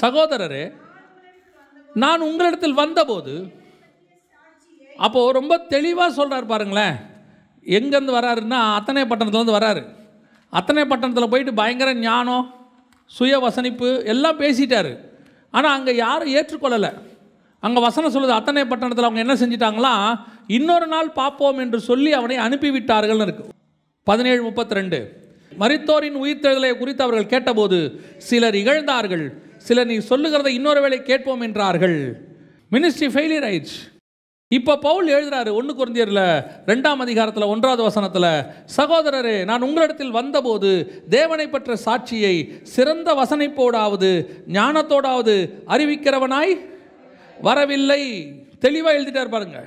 சகோதரரே நான் உங்களிடத்தில் வந்தபோது அப்போது ரொம்ப தெளிவாக சொல்கிறார் பாருங்களேன் எங்கேருந்து வராருன்னா அத்தனை பட்டணத்துலேருந்து வராரு அத்தனை பட்டணத்தில் போயிட்டு பயங்கர ஞானம் சுய வசனிப்பு எல்லாம் பேசிட்டார் ஆனால் அங்கே யாரும் ஏற்றுக்கொள்ளலை அங்கே வசனம் சொல்லுது அத்தனை பட்டணத்தில் அவங்க என்ன செஞ்சிட்டாங்களா இன்னொரு நாள் பார்ப்போம் என்று சொல்லி அவனை அனுப்பிவிட்டார்கள் இருக்கு பதினேழு முப்பத்தி ரெண்டு மறித்தோரின் உயிர்த்தெழுதலை குறித்து அவர்கள் கேட்டபோது சிலர் இகழ்ந்தார்கள் சிலர் நீ சொல்லுகிறத இன்னொரு வேளை கேட்போம் என்றார்கள் மினிஸ்ட்ரி ஃபெயிலியர் ஆயிடுச்சு இப்போ பவுல் எழுதுறாரு ஒன்று குறைந்தியரில் ரெண்டாம் அதிகாரத்தில் ஒன்றாவது வசனத்தில் சகோதரரே நான் உங்களிடத்தில் வந்தபோது தேவனை பற்ற சாட்சியை சிறந்த வசனைப்போடாவது ஞானத்தோடாவது அறிவிக்கிறவனாய் வரவில்லை தெளிவாக எழுதிட்டார் பாருங்க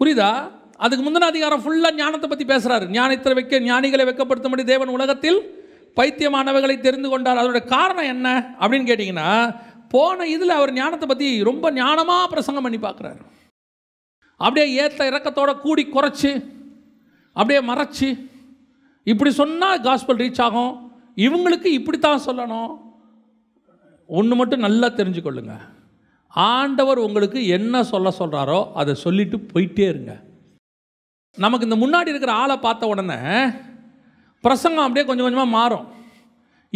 புரியுதா அதுக்கு முந்தின அதிகாரம் ஃபுல்லாக ஞானத்தை பற்றி பேசுகிறாரு ஞானத்தை வைக்க ஞானிகளை வெக்கப்படுத்தும்படி தேவன் உலகத்தில் பைத்தியமானவர்களை தெரிந்து கொண்டார் அதோட காரணம் என்ன அப்படின்னு கேட்டிங்கன்னா போன இதில் அவர் ஞானத்தை பற்றி ரொம்ப ஞானமாக பிரசங்கம் பண்ணி பார்க்குறாரு அப்படியே ஏற்ற இறக்கத்தோட கூடி குறைச்சி அப்படியே மறைச்சி இப்படி சொன்னால் காஸ்பல் ரீச் ஆகும் இவங்களுக்கு இப்படி தான் சொல்லணும் ஒன்று மட்டும் நல்லா தெரிஞ்சுக்கொள்ளுங்கள் ஆண்டவர் உங்களுக்கு என்ன சொல்ல சொல்கிறாரோ அதை சொல்லிட்டு போயிட்டே இருங்க நமக்கு இந்த முன்னாடி இருக்கிற ஆளை பார்த்த உடனே பிரசங்கம் அப்படியே கொஞ்சம் கொஞ்சமாக மாறும்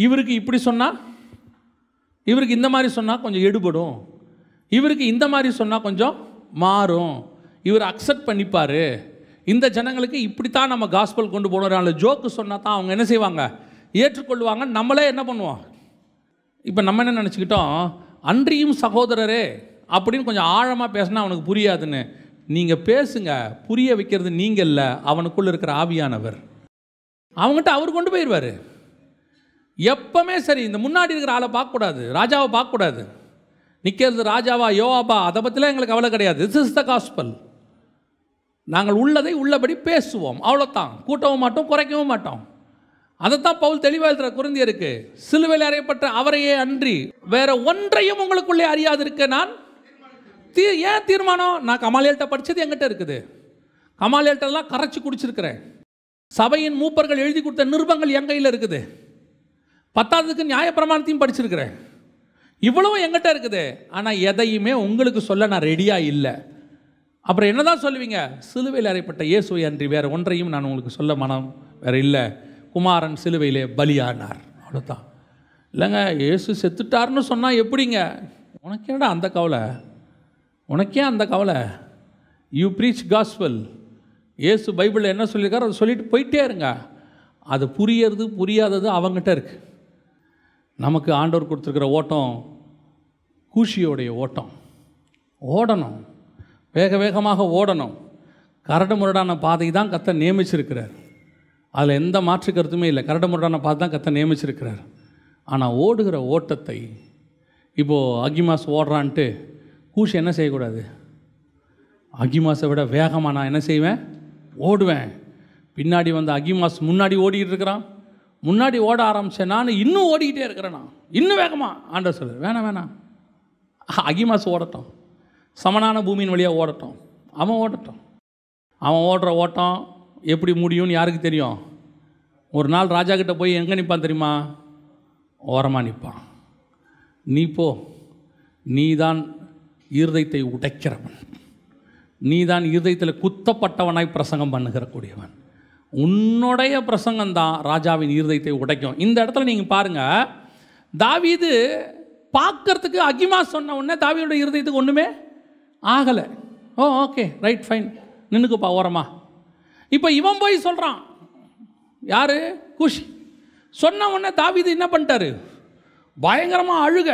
இவருக்கு இப்படி சொன்னால் இவருக்கு இந்த மாதிரி சொன்னால் கொஞ்சம் எடுபடும் இவருக்கு இந்த மாதிரி சொன்னால் கொஞ்சம் மாறும் இவர் அக்செப்ட் பண்ணிப்பார் இந்த ஜனங்களுக்கு இப்படித்தான் நம்ம காஸ்பல் கொண்டு போனோம் அதில் ஜோக்கு சொன்னால் தான் அவங்க என்ன செய்வாங்க ஏற்றுக்கொள்வாங்க நம்மளே என்ன பண்ணுவோம் இப்போ நம்ம என்ன நினச்சிக்கிட்டோம் அன்றியும் சகோதரரே அப்படின்னு கொஞ்சம் ஆழமாக பேசினா அவனுக்கு புரியாதுன்னு நீங்கள் பேசுங்க புரிய வைக்கிறது நீங்கள் இல்லை அவனுக்குள்ளே இருக்கிற ஆவியானவர் அவங்ககிட்ட அவர் கொண்டு போயிடுவார் எப்பவுமே சரி இந்த முன்னாடி இருக்கிற ஆளை பார்க்கக்கூடாது ராஜாவை பார்க்கக்கூடாது நிற்கிறது ராஜாவா யோவாபா அதை பற்றிலாம் எங்களுக்கு அவ்வளோ கிடையாது திஸ் இஸ் த காஸ்பல் நாங்கள் உள்ளதை உள்ளபடி பேசுவோம் அவ்வளோத்தான் கூட்டவும் மாட்டோம் குறைக்கவும் மாட்டோம் அதைத்தான் பவுல் தெளிவாக எழுதுற குருந்தியருக்கு சிலுவையில் அறையப்பட்ட அவரையே அன்றி வேற ஒன்றையும் உங்களுக்குள்ளே அறியாதிருக்க நான் தீ ஏன் தீர்மானம் நான் கமாலியல்ட்ட படித்தது எங்கிட்ட இருக்குது கமாலியல்ட்டெல்லாம் கரைச்சி குடிச்சிருக்கிறேன் சபையின் மூப்பர்கள் எழுதி கொடுத்த நிருபங்கள் என் கையில் இருக்குது பத்தாவதுக்கு நியாயப்பிரமாணத்தையும் படிச்சிருக்கிறேன் இவ்வளவும் எங்கிட்ட இருக்குது ஆனால் எதையுமே உங்களுக்கு சொல்ல நான் ரெடியாக இல்லை அப்புறம் என்னதான் சொல்லுவீங்க சிலுவையில் அறைப்பட்ட இயேசுவை அன்றி வேறு ஒன்றையும் நான் உங்களுக்கு சொல்ல மனம் வேற இல்லை குமாரன் சிலுவையிலே பலியானார் அவ்வளோதான் இல்லைங்க இயேசு செத்துட்டார்னு சொன்னால் எப்படிங்க உனக்கேடா அந்த கவலை உனக்கே அந்த கவலை யூ ப்ரீச் காஸ்வெல் ஏசு பைபிளில் என்ன சொல்லியிருக்காரு அதை சொல்லிட்டு போயிட்டே இருங்க அது புரியறது புரியாதது அவங்ககிட்ட இருக்கு நமக்கு ஆண்டவர் கொடுத்துருக்கிற ஓட்டம் கூஷியோடைய ஓட்டம் ஓடணும் வேக வேகமாக ஓடணும் கரடு முரடான பாதை தான் கத்த நியமிச்சிருக்கிறார் அதில் எந்த மாற்று கருத்துமே இல்லை கரட முரடான பார்த்து தான் கத்தை நியமிச்சிருக்கிறார் ஆனால் ஓடுகிற ஓட்டத்தை இப்போது அகிமாஸ் ஓடுறான்ட்டு கூஷ் என்ன செய்யக்கூடாது அகிமாஸை விட வேகமாக நான் என்ன செய்வேன் ஓடுவேன் பின்னாடி வந்த அகிமாஸ் முன்னாடி ஓடிக்கிட்டு இருக்கிறான் முன்னாடி ஓட ஆரம்பித்தேன் நான் இன்னும் ஓடிக்கிட்டே இருக்கிறேன் நான் இன்னும் வேகமாக ஆண்ட சொல் வேணாம் வேணாம் அகிமாஸ் ஓடட்டும் சமனான பூமியின் வழியாக ஓடட்டும் அவன் ஓடட்டும் அவன் ஓடுற ஓட்டம் எப்படி முடியும்னு யாருக்கு தெரியும் ஒரு நாள் ராஜா கிட்டே போய் எங்கே நிற்பான் தெரியுமா ஓரமாக நிற்பான் நீ போ நீ தான் இருதயத்தை உடைக்கிறவன் நீ தான் இருதயத்தில் குத்தப்பட்டவனாய் பிரசங்கம் பண்ணுகிற கூடியவன் உன்னுடைய பிரசங்கம் தான் ராஜாவின் இருதயத்தை உடைக்கும் இந்த இடத்துல நீங்கள் பாருங்கள் தாவீது பார்க்கறதுக்கு அகிமா சொன்ன உடனே தாவியோட இருதயத்துக்கு ஒன்றுமே ஆகலை ஓ ஓகே ரைட் ஃபைன் நின்றுக்குப்பா ஓரமாக இப்போ இவன் போய் சொல்கிறான் யார் குஷ் சொன்ன உடனே தாவிது என்ன பண்ணிட்டாரு பயங்கரமாக அழுக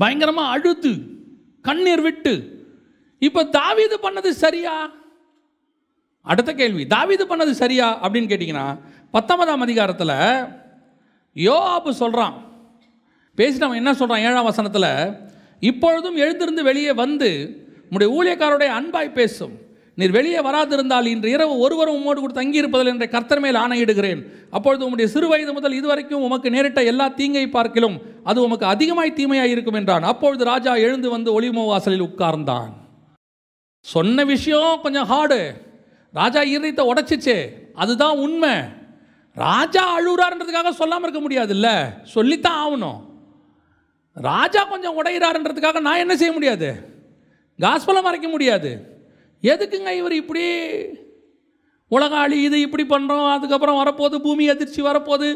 பயங்கரமாக அழுத்து கண்ணீர் விட்டு இப்போ தாவிது பண்ணது சரியா அடுத்த கேள்வி தாவிது பண்ணது சரியா அப்படின்னு கேட்டிங்கன்னா பத்தொன்பதாம் அதிகாரத்தில் யோஆப்பு சொல்கிறான் பேசினவன் என்ன சொல்கிறான் ஏழாம் வசனத்தில் இப்பொழுதும் எழுந்திருந்து வெளியே வந்து உடைய ஊழியக்காரோடைய அன்பாய் பேசும் நீர் வெளியே வராதிருந்தால் இன்று இரவு ஒருவரும் உம்மோடு கூட தங்கியிருப்பதில் என்ற கர்த்தர் மேல் ஆணையிடுகிறேன் அப்பொழுது உம்முடைய சிறு வயது முதல் இதுவரைக்கும் உமக்கு நேரிட்ட எல்லா தீங்கை பார்க்கிலும் அது உமக்கு அதிகமாய் தீமையாக இருக்கும் என்றான் அப்பொழுது ராஜா எழுந்து வந்து ஒளிமோவாசலில் வாசலில் உட்கார்ந்தான் சொன்ன விஷயம் கொஞ்சம் ஹார்டு ராஜா இருதயத்தை உடைச்சிச்சே அதுதான் உண்மை ராஜா அழுகுறாருன்றதுக்காக சொல்லாமல் இருக்க முடியாதுல்ல சொல்லித்தான் ஆகணும் ராஜா கொஞ்சம் உடையிறாருன்றதுக்காக நான் என்ன செய்ய முடியாது காஸ்பலம் மறைக்க முடியாது எதுக்குங்க இவர் இப்படி உலகாளி இது இப்படி பண்ணுறோம் அதுக்கப்புறம் வரப்போகுது பூமி அதிர்ச்சி வரப்போகுது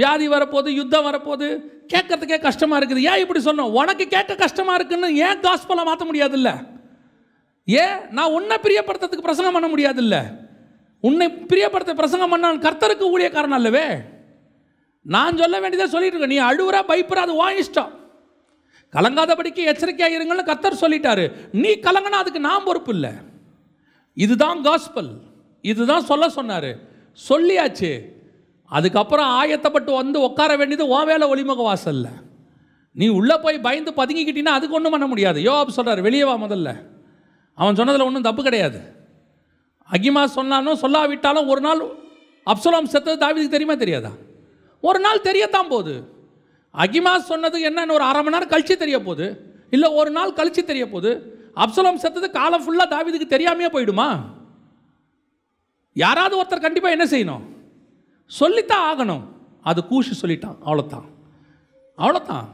வியாதி வரப்போகுது யுத்தம் வரப்போகுது கேட்கறதுக்கே கஷ்டமாக இருக்குது ஏன் இப்படி சொன்னோம் உனக்கு கேட்க கஷ்டமாக இருக்குன்னு ஏன் காஸ்பலை மாற்ற முடியாதுல்ல ஏன் நான் உன்னை பிரியப்படுத்துறதுக்கு பிரசங்கம் பண்ண முடியாதுல்ல உன்னை பிரியப்படுத்த பிரசங்கம் பண்ண கர்த்தருக்கு ஊழியக்காரன் அல்லவே நான் சொல்ல வேண்டியதாக சொல்லிட்டு இருக்கேன் நீ அழுவுற பைப்புற அது வா இஷ்டம் கலங்காதபடிக்கு எச்சரிக்கையாக இருங்கன்னு கர்த்தர் சொல்லிட்டாரு நீ கலங்கினா அதுக்கு நான் பொறுப்பு இல்லை இதுதான் காஸ்பல் இதுதான் சொல்ல சொன்னார் சொல்லியாச்சு அதுக்கப்புறம் ஆயத்தப்பட்டு வந்து உட்கார வேண்டியது ஓ வேலை ஒளிமுக வாசலில் நீ உள்ளே போய் பயந்து பதுங்கிக்கிட்டீங்கன்னா அதுக்கு ஒன்றும் பண்ண முடியாது யோப் சொல்கிறார் வெளியே வா முதல்ல அவன் சொன்னதில் ஒன்றும் தப்பு கிடையாது அகிமா சொன்னாலும் சொல்லாவிட்டாலும் ஒரு நாள் அப்சலாம் செத்தது தாவிதுக்கு தெரியுமா தெரியாதா ஒரு நாள் தெரியத்தான் போகுது அகிமா சொன்னது என்னன்னு ஒரு அரை மணி நேரம் கழித்து தெரிய போகுது இல்லை ஒரு நாள் கழிச்சு தெரிய போகுது அப்சலோம் செத்தது காலம் ஃபுல்லாக தாவிதுக்கு தெரியாமையே போயிடுமா யாராவது ஒருத்தர் கண்டிப்பாக என்ன செய்யணும் சொல்லித்தான் ஆகணும் அது கூஷி சொல்லிட்டான் அவ்வளோத்தான் அவ்வளோத்தான்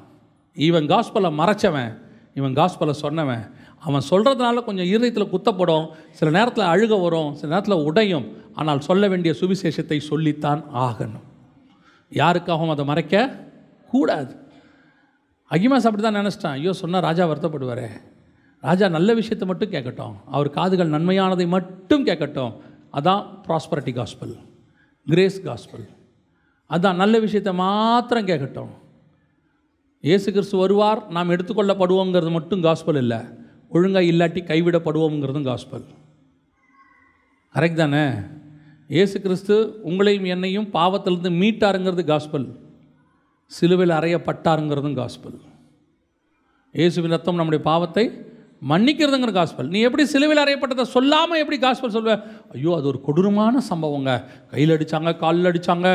இவன் காஸ்பலை மறைச்சவன் இவன் காஸ்பலை சொன்னவன் அவன் சொல்கிறதுனால கொஞ்சம் இருதயத்தில் குத்தப்படும் சில நேரத்தில் அழுக வரும் சில நேரத்தில் உடையும் ஆனால் சொல்ல வேண்டிய சுவிசேஷத்தை சொல்லித்தான் ஆகணும் யாருக்காகவும் அதை மறைக்க கூடாது அகிமாஸ் அப்படி தான் நினச்சிட்டான் ஐயோ சொன்னால் ராஜா வருத்தப்படுவாரே ராஜா நல்ல விஷயத்தை மட்டும் கேட்கட்டும் அவர் காதுகள் நன்மையானதை மட்டும் கேட்கட்டும் அதான் ப்ராஸ்பரிட்டி காஸ்பல் கிரேஸ் காஸ்பல் அதான் நல்ல விஷயத்தை மாத்திரம் கேட்கட்டும் இயேசு கிறிஸ்து வருவார் நாம் எடுத்துக்கொள்ளப்படுவோங்கிறது மட்டும் காஸ்பல் இல்லை ஒழுங்காக இல்லாட்டி கைவிடப்படுவோங்கிறதும் காஸ்பல் கரெக்ட் தானே இயேசு கிறிஸ்து உங்களையும் என்னையும் பாவத்திலிருந்து மீட்டாருங்கிறது காஸ்பல் சிலுவையில் அறையப்பட்டாருங்கிறதும் காஸ்பல் இயேசுவின் ரத்தம் நம்முடைய பாவத்தை மன்னிக்கிறதுங்கிற காஸ்பல் நீ எப்படி சிலுவையில் அறையப்பட்டதை சொல்லாமல் எப்படி காஸ்பல் சொல்லுவேன் ஐயோ அது ஒரு கொடூரமான சம்பவங்க கையில் அடித்தாங்க காலில் அடித்தாங்க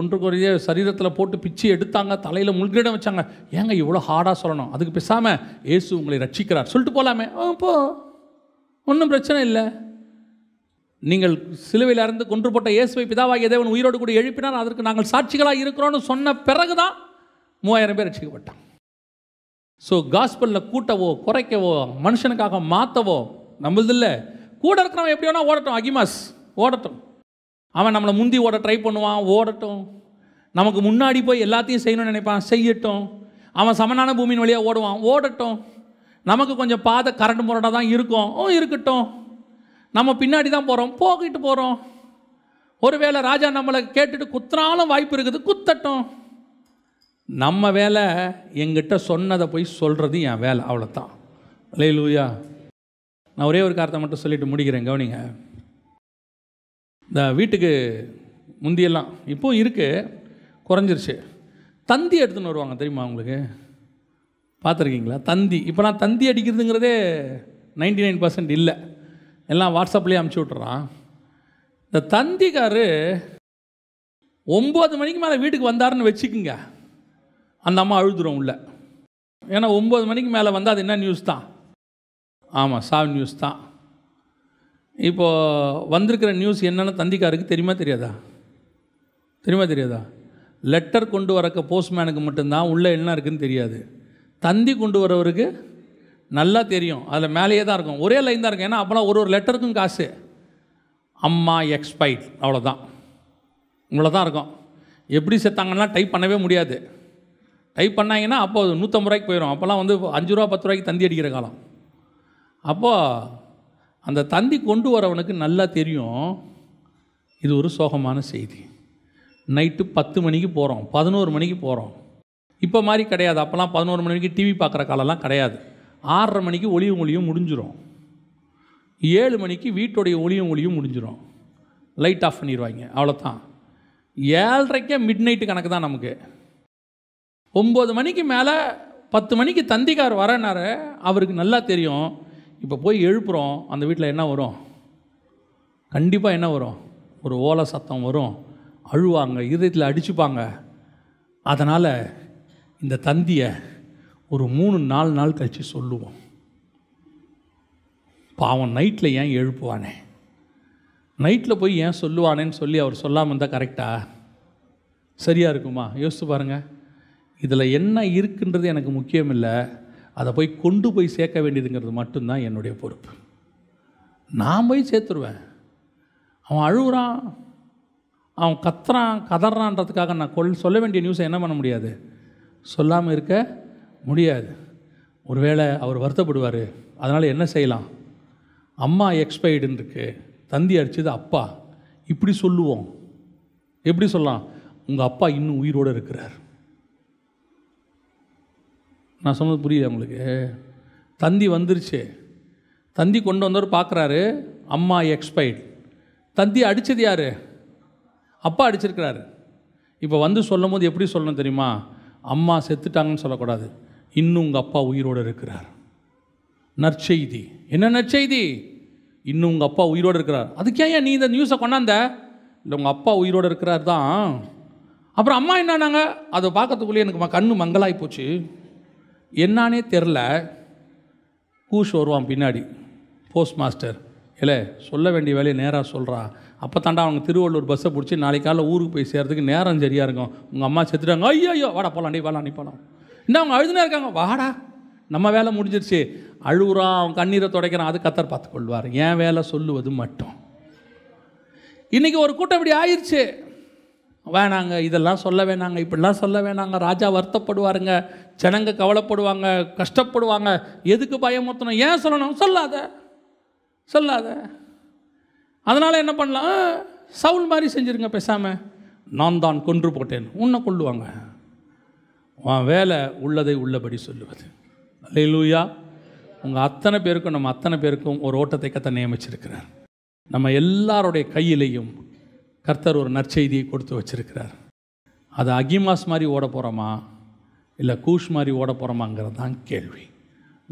ஒன்றுக்குரிய சரீரத்தில் போட்டு பிச்சு எடுத்தாங்க தலையில் முள்கிடம் வச்சாங்க ஏங்க இவ்வளோ ஹார்டாக சொல்லணும் அதுக்கு பேசாமல் ஏசு உங்களை ரட்சிக்கிறார் சொல்லிட்டு போகலாமே போ ஒன்றும் பிரச்சனை இல்லை நீங்கள் சிலுவையில் இருந்து கொன்று போட்ட இயேசுவை பிதாவாகிய தேவன் உயிரோடு கூட எழுப்பினார் அதற்கு நாங்கள் சாட்சிகளாக இருக்கிறோன்னு சொன்ன பிறகு தான் மூவாயிரம் பேர் ரட்சிக்கப்பட்டான் ஸோ காஸ்பலில் கூட்டவோ குறைக்கவோ மனுஷனுக்காக மாற்றவோ நம்மளது இல்லை கூட இருக்கிறவன் எப்படி வேணால் ஓடட்டும் அகிமாஸ் ஓடட்டும் அவன் நம்மளை முந்தி ஓட ட்ரை பண்ணுவான் ஓடட்டும் நமக்கு முன்னாடி போய் எல்லாத்தையும் செய்யணும்னு நினைப்பான் செய்யட்டும் அவன் சமனான பூமியின் வழியாக ஓடுவான் ஓடட்டும் நமக்கு கொஞ்சம் பாதை கரண்ட் முரடாக தான் இருக்கும் ஓ இருக்கட்டும் நம்ம பின்னாடி தான் போகிறோம் போகிட்டு போகிறோம் ஒருவேளை ராஜா நம்மளை கேட்டுட்டு குத்துனாலும் வாய்ப்பு இருக்குது குத்தட்டும் நம்ம வேலை எங்கிட்ட சொன்னதை போய் சொல்கிறது என் வேலை அவ்வளோதான் லே லூயா நான் ஒரே ஒரு காரத்தை மட்டும் சொல்லிவிட்டு முடிக்கிறேன் கவனிங்க இந்த வீட்டுக்கு முந்தியெல்லாம் இப்போ இருக்குது குறைஞ்சிருச்சு தந்தி எடுத்துன்னு வருவாங்க தெரியுமா உங்களுக்கு பார்த்துருக்கீங்களா தந்தி இப்போலாம் தந்தி அடிக்கிறதுங்கிறதே நைன்டி நைன் பர்சன்ட் இல்லை எல்லாம் வாட்ஸ்அப்லேயே அனுப்பிச்சி விட்றான் இந்த தந்திக்காரு ஒம்பது மணிக்கு மேலே வீட்டுக்கு வந்தாருன்னு வச்சுக்கோங்க அந்த அம்மா அழுதுறோம் உள்ள ஏன்னா ஒம்பது மணிக்கு மேலே வந்தால் அது என்ன நியூஸ் தான் ஆமாம் சாவ் நியூஸ் தான் இப்போது வந்திருக்கிற நியூஸ் என்னென்னு தந்திக்காருக்கு தெரியுமா தெரியாதா தெரியுமா தெரியாதா லெட்டர் கொண்டு வரக்க போஸ்ட்மேனுக்கு மட்டும்தான் உள்ளே என்ன இருக்குதுன்னு தெரியாது தந்தி கொண்டு வரவருக்கு நல்லா தெரியும் அதில் மேலேயே தான் இருக்கும் ஒரே லைன் தான் இருக்கும் ஏன்னா அப்போலாம் ஒரு ஒரு லெட்டருக்கும் காசு அம்மா எக்ஸ்பைட் அவ்வளோதான் இவ்வளோ தான் இருக்கும் எப்படி செத்தாங்கன்னா டைப் பண்ணவே முடியாது டைப் பண்ணாங்கன்னா அப்போ அது நூற்றம்பது ரூபாய்க்கு போயிடும் அப்போல்லாம் வந்து அஞ்சு ரூபா பத்து ரூபாய்க்கு தந்தி அடிக்கிற காலம் அப்போது அந்த தந்தி கொண்டு வரவனுக்கு நல்லா தெரியும் இது ஒரு சோகமான செய்தி நைட்டு பத்து மணிக்கு போகிறோம் பதினோரு மணிக்கு போகிறோம் இப்போ மாதிரி கிடையாது அப்போல்லாம் பதினோரு மணிக்கு டிவி பார்க்குற காலம்லாம் கிடையாது ஆறரை மணிக்கு ஒளியும் ஒளியும் முடிஞ்சிடும் ஏழு மணிக்கு வீட்டுடைய ஒளியும் ஒளியும் முடிஞ்சிடும் லைட் ஆஃப் பண்ணிடுவாங்க அவ்வளோதான் ஏழரைக்கே மிட் நைட்டு கணக்கு தான் நமக்கு ஒம்பது மணிக்கு மேலே பத்து மணிக்கு தந்திக்கார் வரனார அவருக்கு நல்லா தெரியும் இப்போ போய் எழுப்புகிறோம் அந்த வீட்டில் என்ன வரும் கண்டிப்பாக என்ன வரும் ஒரு ஓலை சத்தம் வரும் அழுவாங்க இதயத்தில் அடிச்சுப்பாங்க அதனால் இந்த தந்தியை ஒரு மூணு நாலு நாள் கழித்து சொல்லுவோம் பாவம் நைட்டில் ஏன் எழுப்புவானே நைட்டில் போய் ஏன் சொல்லுவானேன்னு சொல்லி அவர் சொல்லாமல் இருந்தால் கரெக்டாக சரியாக இருக்குமா யோசித்து பாருங்கள் இதில் என்ன இருக்குன்றது எனக்கு முக்கியம் இல்லை அதை போய் கொண்டு போய் சேர்க்க வேண்டியதுங்கிறது மட்டும்தான் என்னுடைய பொறுப்பு நான் போய் சேர்த்துருவேன் அவன் அழுகுறான் அவன் கத்துறான் கதறான்றதுக்காக நான் கொல் சொல்ல வேண்டிய நியூஸை என்ன பண்ண முடியாது சொல்லாமல் இருக்க முடியாது ஒருவேளை அவர் வருத்தப்படுவார் அதனால் என்ன செய்யலாம் அம்மா எக்ஸ்பைர்டுன்னு இருக்குது தந்தி அடித்தது அப்பா இப்படி சொல்லுவோம் எப்படி சொல்லலாம் உங்கள் அப்பா இன்னும் உயிரோடு இருக்கிறார் நான் சொன்னது புரியுது அவங்களுக்கு தந்தி வந்துருச்சு தந்தி கொண்டு வந்தவர் பார்க்குறாரு அம்மா எக்ஸ்பைர்ட் தந்தி அடித்தது யார் அப்பா அடிச்சிருக்கிறாரு இப்போ வந்து சொல்லும் போது எப்படி சொல்லணும் தெரியுமா அம்மா செத்துட்டாங்கன்னு சொல்லக்கூடாது இன்னும் உங்கள் அப்பா உயிரோடு இருக்கிறார் நற்செய்தி என்ன நற்செய்தி இன்னும் உங்கள் அப்பா உயிரோடு இருக்கிறார் அதுக்கே ஏன் நீ இந்த நியூஸை கொண்டாந்த இல்லை உங்கள் அப்பா உயிரோடு இருக்கிறார் தான் அப்புறம் அம்மா என்னன்னாங்க அதை பார்க்கறதுக்குள்ளேயே எனக்கு கண்ணு மங்களாகி போச்சு என்னானே தெரில கூஷ் வருவான் பின்னாடி போஸ்ட் மாஸ்டர் இல்லை சொல்ல வேண்டிய வேலையை நேராக சொல்கிறா அப்போ தாண்டா அவங்க திருவள்ளூர் பஸ்ஸை பிடிச்சி நாளைக்கு காலையில் ஊருக்கு போய் சேர்றதுக்கு நேரம் சரியாக இருக்கும் உங்கள் அம்மா செத்துட்டாங்க ஐயோ ஐயோ வாடா போகலாம் நீ வாடா நீ போகலாம் என்ன அவங்க அழுதுனா இருக்காங்க வாடா நம்ம வேலை முடிஞ்சிருச்சு அழுகுறான் அவன் கண்ணீரை துடைக்கிறான் அது கத்தர் பார்த்துக்கொள்வார் என் வேலை சொல்லுவது மட்டும் இன்றைக்கி ஒரு கூட்டம் இப்படி ஆயிடுச்சு வேணாங்க இதெல்லாம் சொல்ல வேணாங்க இப்படிலாம் சொல்ல வேணாங்க ராஜா வருத்தப்படுவாருங்க ஜனங்க கவலைப்படுவாங்க கஷ்டப்படுவாங்க எதுக்கு பயமுறுத்தணும் ஏன் சொல்லணும் சொல்லாத சொல்லாத அதனால் என்ன பண்ணலாம் சவுல் மாதிரி செஞ்சுருங்க பேசாமல் நான் தான் கொன்று போட்டேன் உன்னை கொள்ளுவாங்க வேலை உள்ளதை உள்ளபடி சொல்லுவது லூயா உங்கள் அத்தனை பேருக்கும் நம்ம அத்தனை பேருக்கும் ஒரு ஓட்டத்தை கத்த நியமிச்சிருக்கிறார் நம்ம எல்லாருடைய கையிலையும் கர்த்தர் ஒரு நற்செய்தியை கொடுத்து வச்சுருக்கிறார் அது அகிமாஸ் மாதிரி ஓட போகிறோமா இல்லை கூஷ் மாதிரி ஓட போகிறோமாங்கிறது தான் கேள்வி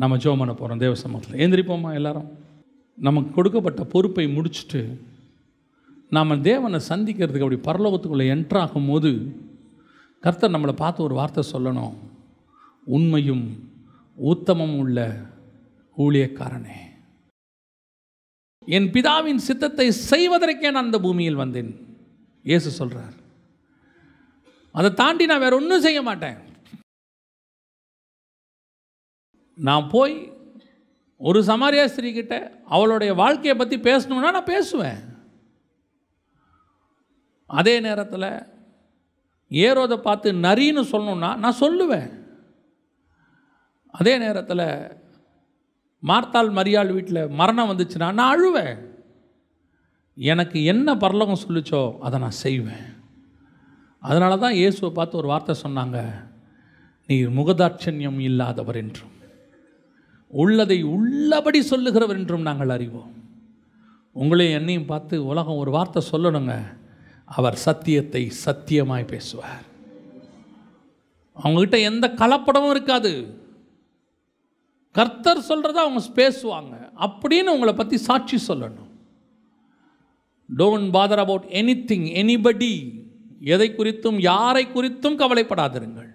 நம்ம ஜோமனை போகிறோம் தேவ சமூகத்தில் ஏந்திரிப்போமா எல்லாரும் நமக்கு கொடுக்கப்பட்ட பொறுப்பை முடிச்சுட்டு நாம் தேவனை சந்திக்கிறதுக்கு அப்படி பரலோகத்துக்குள்ளே என்ட்ராகும் போது கர்த்தர் நம்மளை பார்த்து ஒரு வார்த்தை சொல்லணும் உண்மையும் உத்தமும் உள்ள ஊழியக்காரனே என் பிதாவின் சித்தத்தை செய்வதற்கே நான் அந்த பூமியில் வந்தேன் இயேசு சொல்கிறார் அதை தாண்டி நான் வேறு ஒன்றும் செய்ய மாட்டேன் நான் போய் ஒரு சமாரியா கிட்ட அவளுடைய வாழ்க்கையை பற்றி பேசணும்னா நான் பேசுவேன் அதே நேரத்தில் ஏரோதை பார்த்து நரின்னு சொல்லணும்னா நான் சொல்லுவேன் அதே நேரத்தில் மார்த்தாள் மரியாள் வீட்டில் மரணம் வந்துச்சுன்னா நான் அழுவேன் எனக்கு என்ன பரலோகம் சொல்லிச்சோ அதை நான் செய்வேன் அதனால தான் இயேசுவை பார்த்து ஒரு வார்த்தை சொன்னாங்க நீ முகதாட்சண்யம் இல்லாதவர் என்றும் உள்ளதை உள்ளபடி சொல்லுகிறவர் என்றும் நாங்கள் அறிவோம் உங்களையும் என்னையும் பார்த்து உலகம் ஒரு வார்த்தை சொல்லணுங்க அவர் சத்தியத்தை சத்தியமாய் பேசுவார் அவங்கக்கிட்ட எந்த கலப்படமும் இருக்காது கர்த்தர் சொல்கிறத அவங்க பேசுவாங்க அப்படின்னு உங்களை பற்றி சாட்சி சொல்லணும் don't bother about anything anybody எதை குறித்தும் யாரை குறித்தும் கவலைப்படாதிருங்கள்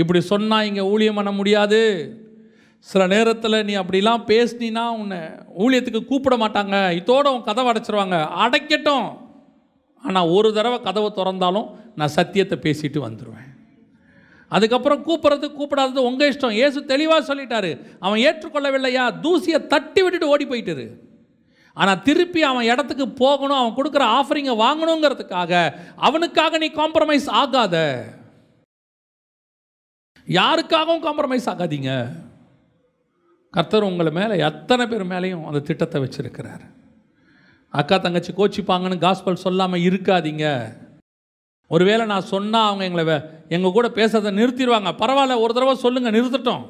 இப்படி சொன்னால் இங்கே ஊழியம் பண்ண முடியாது சில நேரத்தில் நீ அப்படிலாம் பேசினா உன்னை ஊழியத்துக்கு கூப்பிட மாட்டாங்க இதோட உன் கதவை அடைச்சிருவாங்க அடைக்கட்டும் ஆனால் ஒரு தடவை கதவை திறந்தாலும் நான் சத்தியத்தை பேசிட்டு வந்துடுவேன் அதுக்கப்புறம் கூப்பிட்றது கூப்பிடாதது உங்கள் இஷ்டம் ஏசு தெளிவாக சொல்லிட்டாரு அவன் ஏற்றுக்கொள்ளவில்லையா தூசியை தட்டி விட்டுட்டு ஓடி போயிட்டுரு ஆனால் திருப்பி அவன் இடத்துக்கு போகணும் அவன் கொடுக்குற ஆஃபரிங்கை வாங்கணுங்கிறதுக்காக அவனுக்காக நீ காம்ப்ரமைஸ் ஆகாத யாருக்காகவும் காம்ப்ரமைஸ் ஆகாதீங்க கர்த்தர் உங்களை மேலே எத்தனை பேர் மேலேயும் அந்த திட்டத்தை வச்சுருக்கிறார் அக்கா தங்கச்சி கோச்சிப்பாங்கன்னு காஸ்பல் சொல்லாமல் இருக்காதீங்க ஒருவேளை நான் சொன்னால் அவங்க எங்களை எங்கள் கூட பேசுறதை நிறுத்திடுவாங்க பரவாயில்ல ஒரு தடவை சொல்லுங்கள் நிறுத்தட்டும்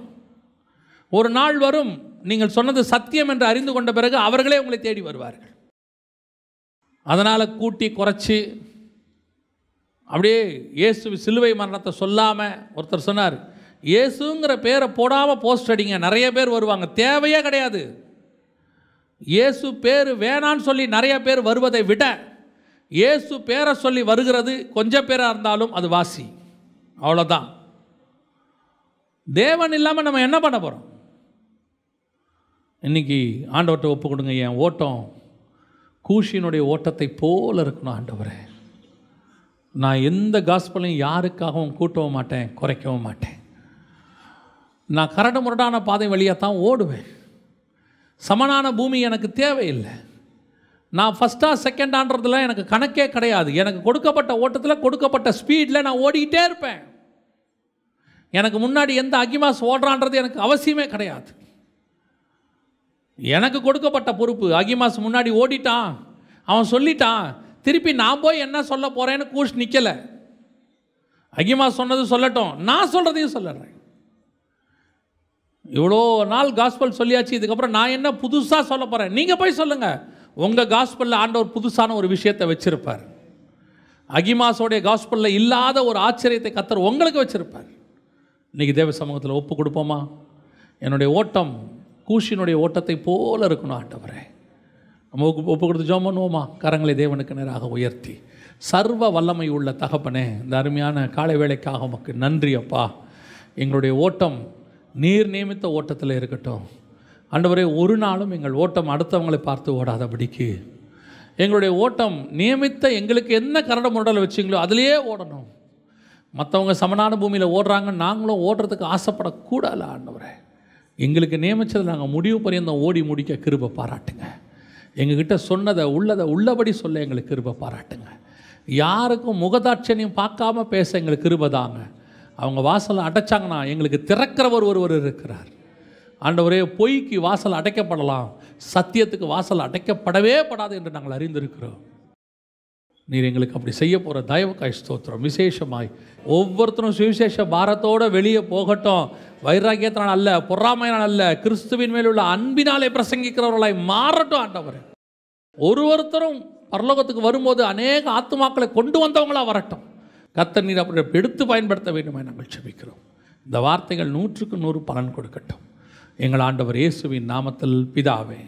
ஒரு நாள் வரும் நீங்கள் சொன்னது சத்தியம் என்று அறிந்து கொண்ட பிறகு அவர்களே உங்களை தேடி வருவார்கள் அதனால் கூட்டி குறைச்சி அப்படியே இயேசு சிலுவை மரணத்தை சொல்லாமல் ஒருத்தர் சொன்னார் இயேசுங்கிற பேரை போடாமல் போஸ்ட் அடிங்க நிறைய பேர் வருவாங்க தேவையே கிடையாது இயேசு பேர் வேணான்னு சொல்லி நிறைய பேர் வருவதை விட இயேசு பேரை சொல்லி வருகிறது கொஞ்சம் பேராக இருந்தாலும் அது வாசி அவ்வளோதான் தேவன் இல்லாமல் நம்ம என்ன பண்ண போகிறோம் இன்றைக்கி ஆண்டவர்கிட்ட ஒப்பு கொடுங்க என் ஓட்டம் கூஷியனுடைய ஓட்டத்தை போல் இருக்கணும் ஆண்டவரே நான் எந்த காஸ்பலையும் யாருக்காகவும் கூட்டவும் மாட்டேன் குறைக்கவும் மாட்டேன் நான் கரடு முரடான பாதை வழியாக தான் ஓடுவேன் சமனான பூமி எனக்கு தேவையில்லை நான் ஃபஸ்ட்டாக செகண்டான்றதுலாம் எனக்கு கணக்கே கிடையாது எனக்கு கொடுக்கப்பட்ட ஓட்டத்தில் கொடுக்கப்பட்ட ஸ்பீடில் நான் ஓடிக்கிட்டே இருப்பேன் எனக்கு முன்னாடி எந்த அகிமாஸ் ஓடுறான்றது எனக்கு அவசியமே கிடையாது எனக்கு கொடுக்கப்பட்ட பொறுப்பு அகிமாஸ் முன்னாடி ஓடிட்டான் அவன் சொல்லிட்டான் திருப்பி நான் போய் என்ன சொல்ல போகிறேன்னு கூஷ் நிற்கலை அகிமா சொன்னது சொல்லட்டும் நான் சொல்கிறதையும் சொல்லிடுறேன் இவ்வளோ நாள் காஸ்பல் சொல்லியாச்சு இதுக்கப்புறம் நான் என்ன புதுசாக சொல்ல போகிறேன் நீங்கள் போய் சொல்லுங்கள் உங்கள் காஸ்பலில் ஆண்டவர் புதுசான ஒரு விஷயத்தை வச்சுருப்பார் அகிமாஸோடைய காஸ்பலில் இல்லாத ஒரு ஆச்சரியத்தை கத்தர் உங்களுக்கு வச்சுருப்பார் இன்றைக்கி தேவ சமூகத்தில் ஒப்பு கொடுப்போமா என்னுடைய ஓட்டம் கூஷினுடைய ஓட்டத்தை போல இருக்கணும் ஆண்டவரே நம்ம ஒப்பு கொடுத்து ஜோம் பண்ணுவோமா கரங்களை தேவனுக்கு நேராக உயர்த்தி சர்வ வல்லமை உள்ள தகப்பனே இந்த அருமையான காலை வேலைக்காக உமக்கு நன்றி அப்பா எங்களுடைய ஓட்டம் நீர் நியமித்த ஓட்டத்தில் இருக்கட்டும் ஆண்டவரே ஒரு நாளும் எங்கள் ஓட்டம் அடுத்தவங்களை பார்த்து ஓடாதபடிக்கு எங்களுடைய ஓட்டம் நியமித்த எங்களுக்கு என்ன கரட முரடல் வச்சிங்களோ அதிலேயே ஓடணும் மற்றவங்க சமனான பூமியில் ஓடுறாங்க நாங்களும் ஓடுறதுக்கு ஆசைப்படக்கூடாது ஆண்டவரே எங்களுக்கு நியமித்ததை நாங்கள் முடிவு பரியந்தம் ஓடி முடிக்க கிருப பாராட்டுங்க எங்ககிட்ட சொன்னதை உள்ளதை உள்ளபடி சொல்ல எங்களுக்கு கிருப பாராட்டுங்க யாருக்கும் முகதாட்சணியம் பார்க்காம பேச எங்களுக்கு கிருப தாங்க அவங்க வாசலை அடைச்சாங்கன்னா எங்களுக்கு திறக்கிறவர் ஒருவர் இருக்கிறார் ஆண்டவரே பொய்க்கு வாசல் அடைக்கப்படலாம் சத்தியத்துக்கு வாசல் அடைக்கப்படவே படாது என்று நாங்கள் அறிந்திருக்கிறோம் நீர் எங்களுக்கு அப்படி செய்ய போகிற தயவுக்காய் ஸ்தோத்திரம் விசேஷமாய் ஒவ்வொருத்தரும் சுவிசேஷ பாரத்தோடு வெளியே போகட்டும் வைராக்கியத்தினால் அல்ல பொறாமையினால் அல்ல கிறிஸ்துவின் மேல் உள்ள அன்பினாலே பிரசங்கிக்கிறவர்களாய் மாறட்டும் ஆண்டவர் ஒருவருத்தரும் பரலோகத்துக்கு வரும்போது அநேக ஆத்மாக்களை கொண்டு வந்தவங்களாக வரட்டும் கத்த நீர் அப்படி எடுத்து பயன்படுத்த வேண்டுமே நாங்கள் செபிக்கிறோம் இந்த வார்த்தைகள் நூற்றுக்கு நூறு பலன் கொடுக்கட்டும் எங்கள் ஆண்டவர் இயேசுவின் நாமத்தில் பிதாவே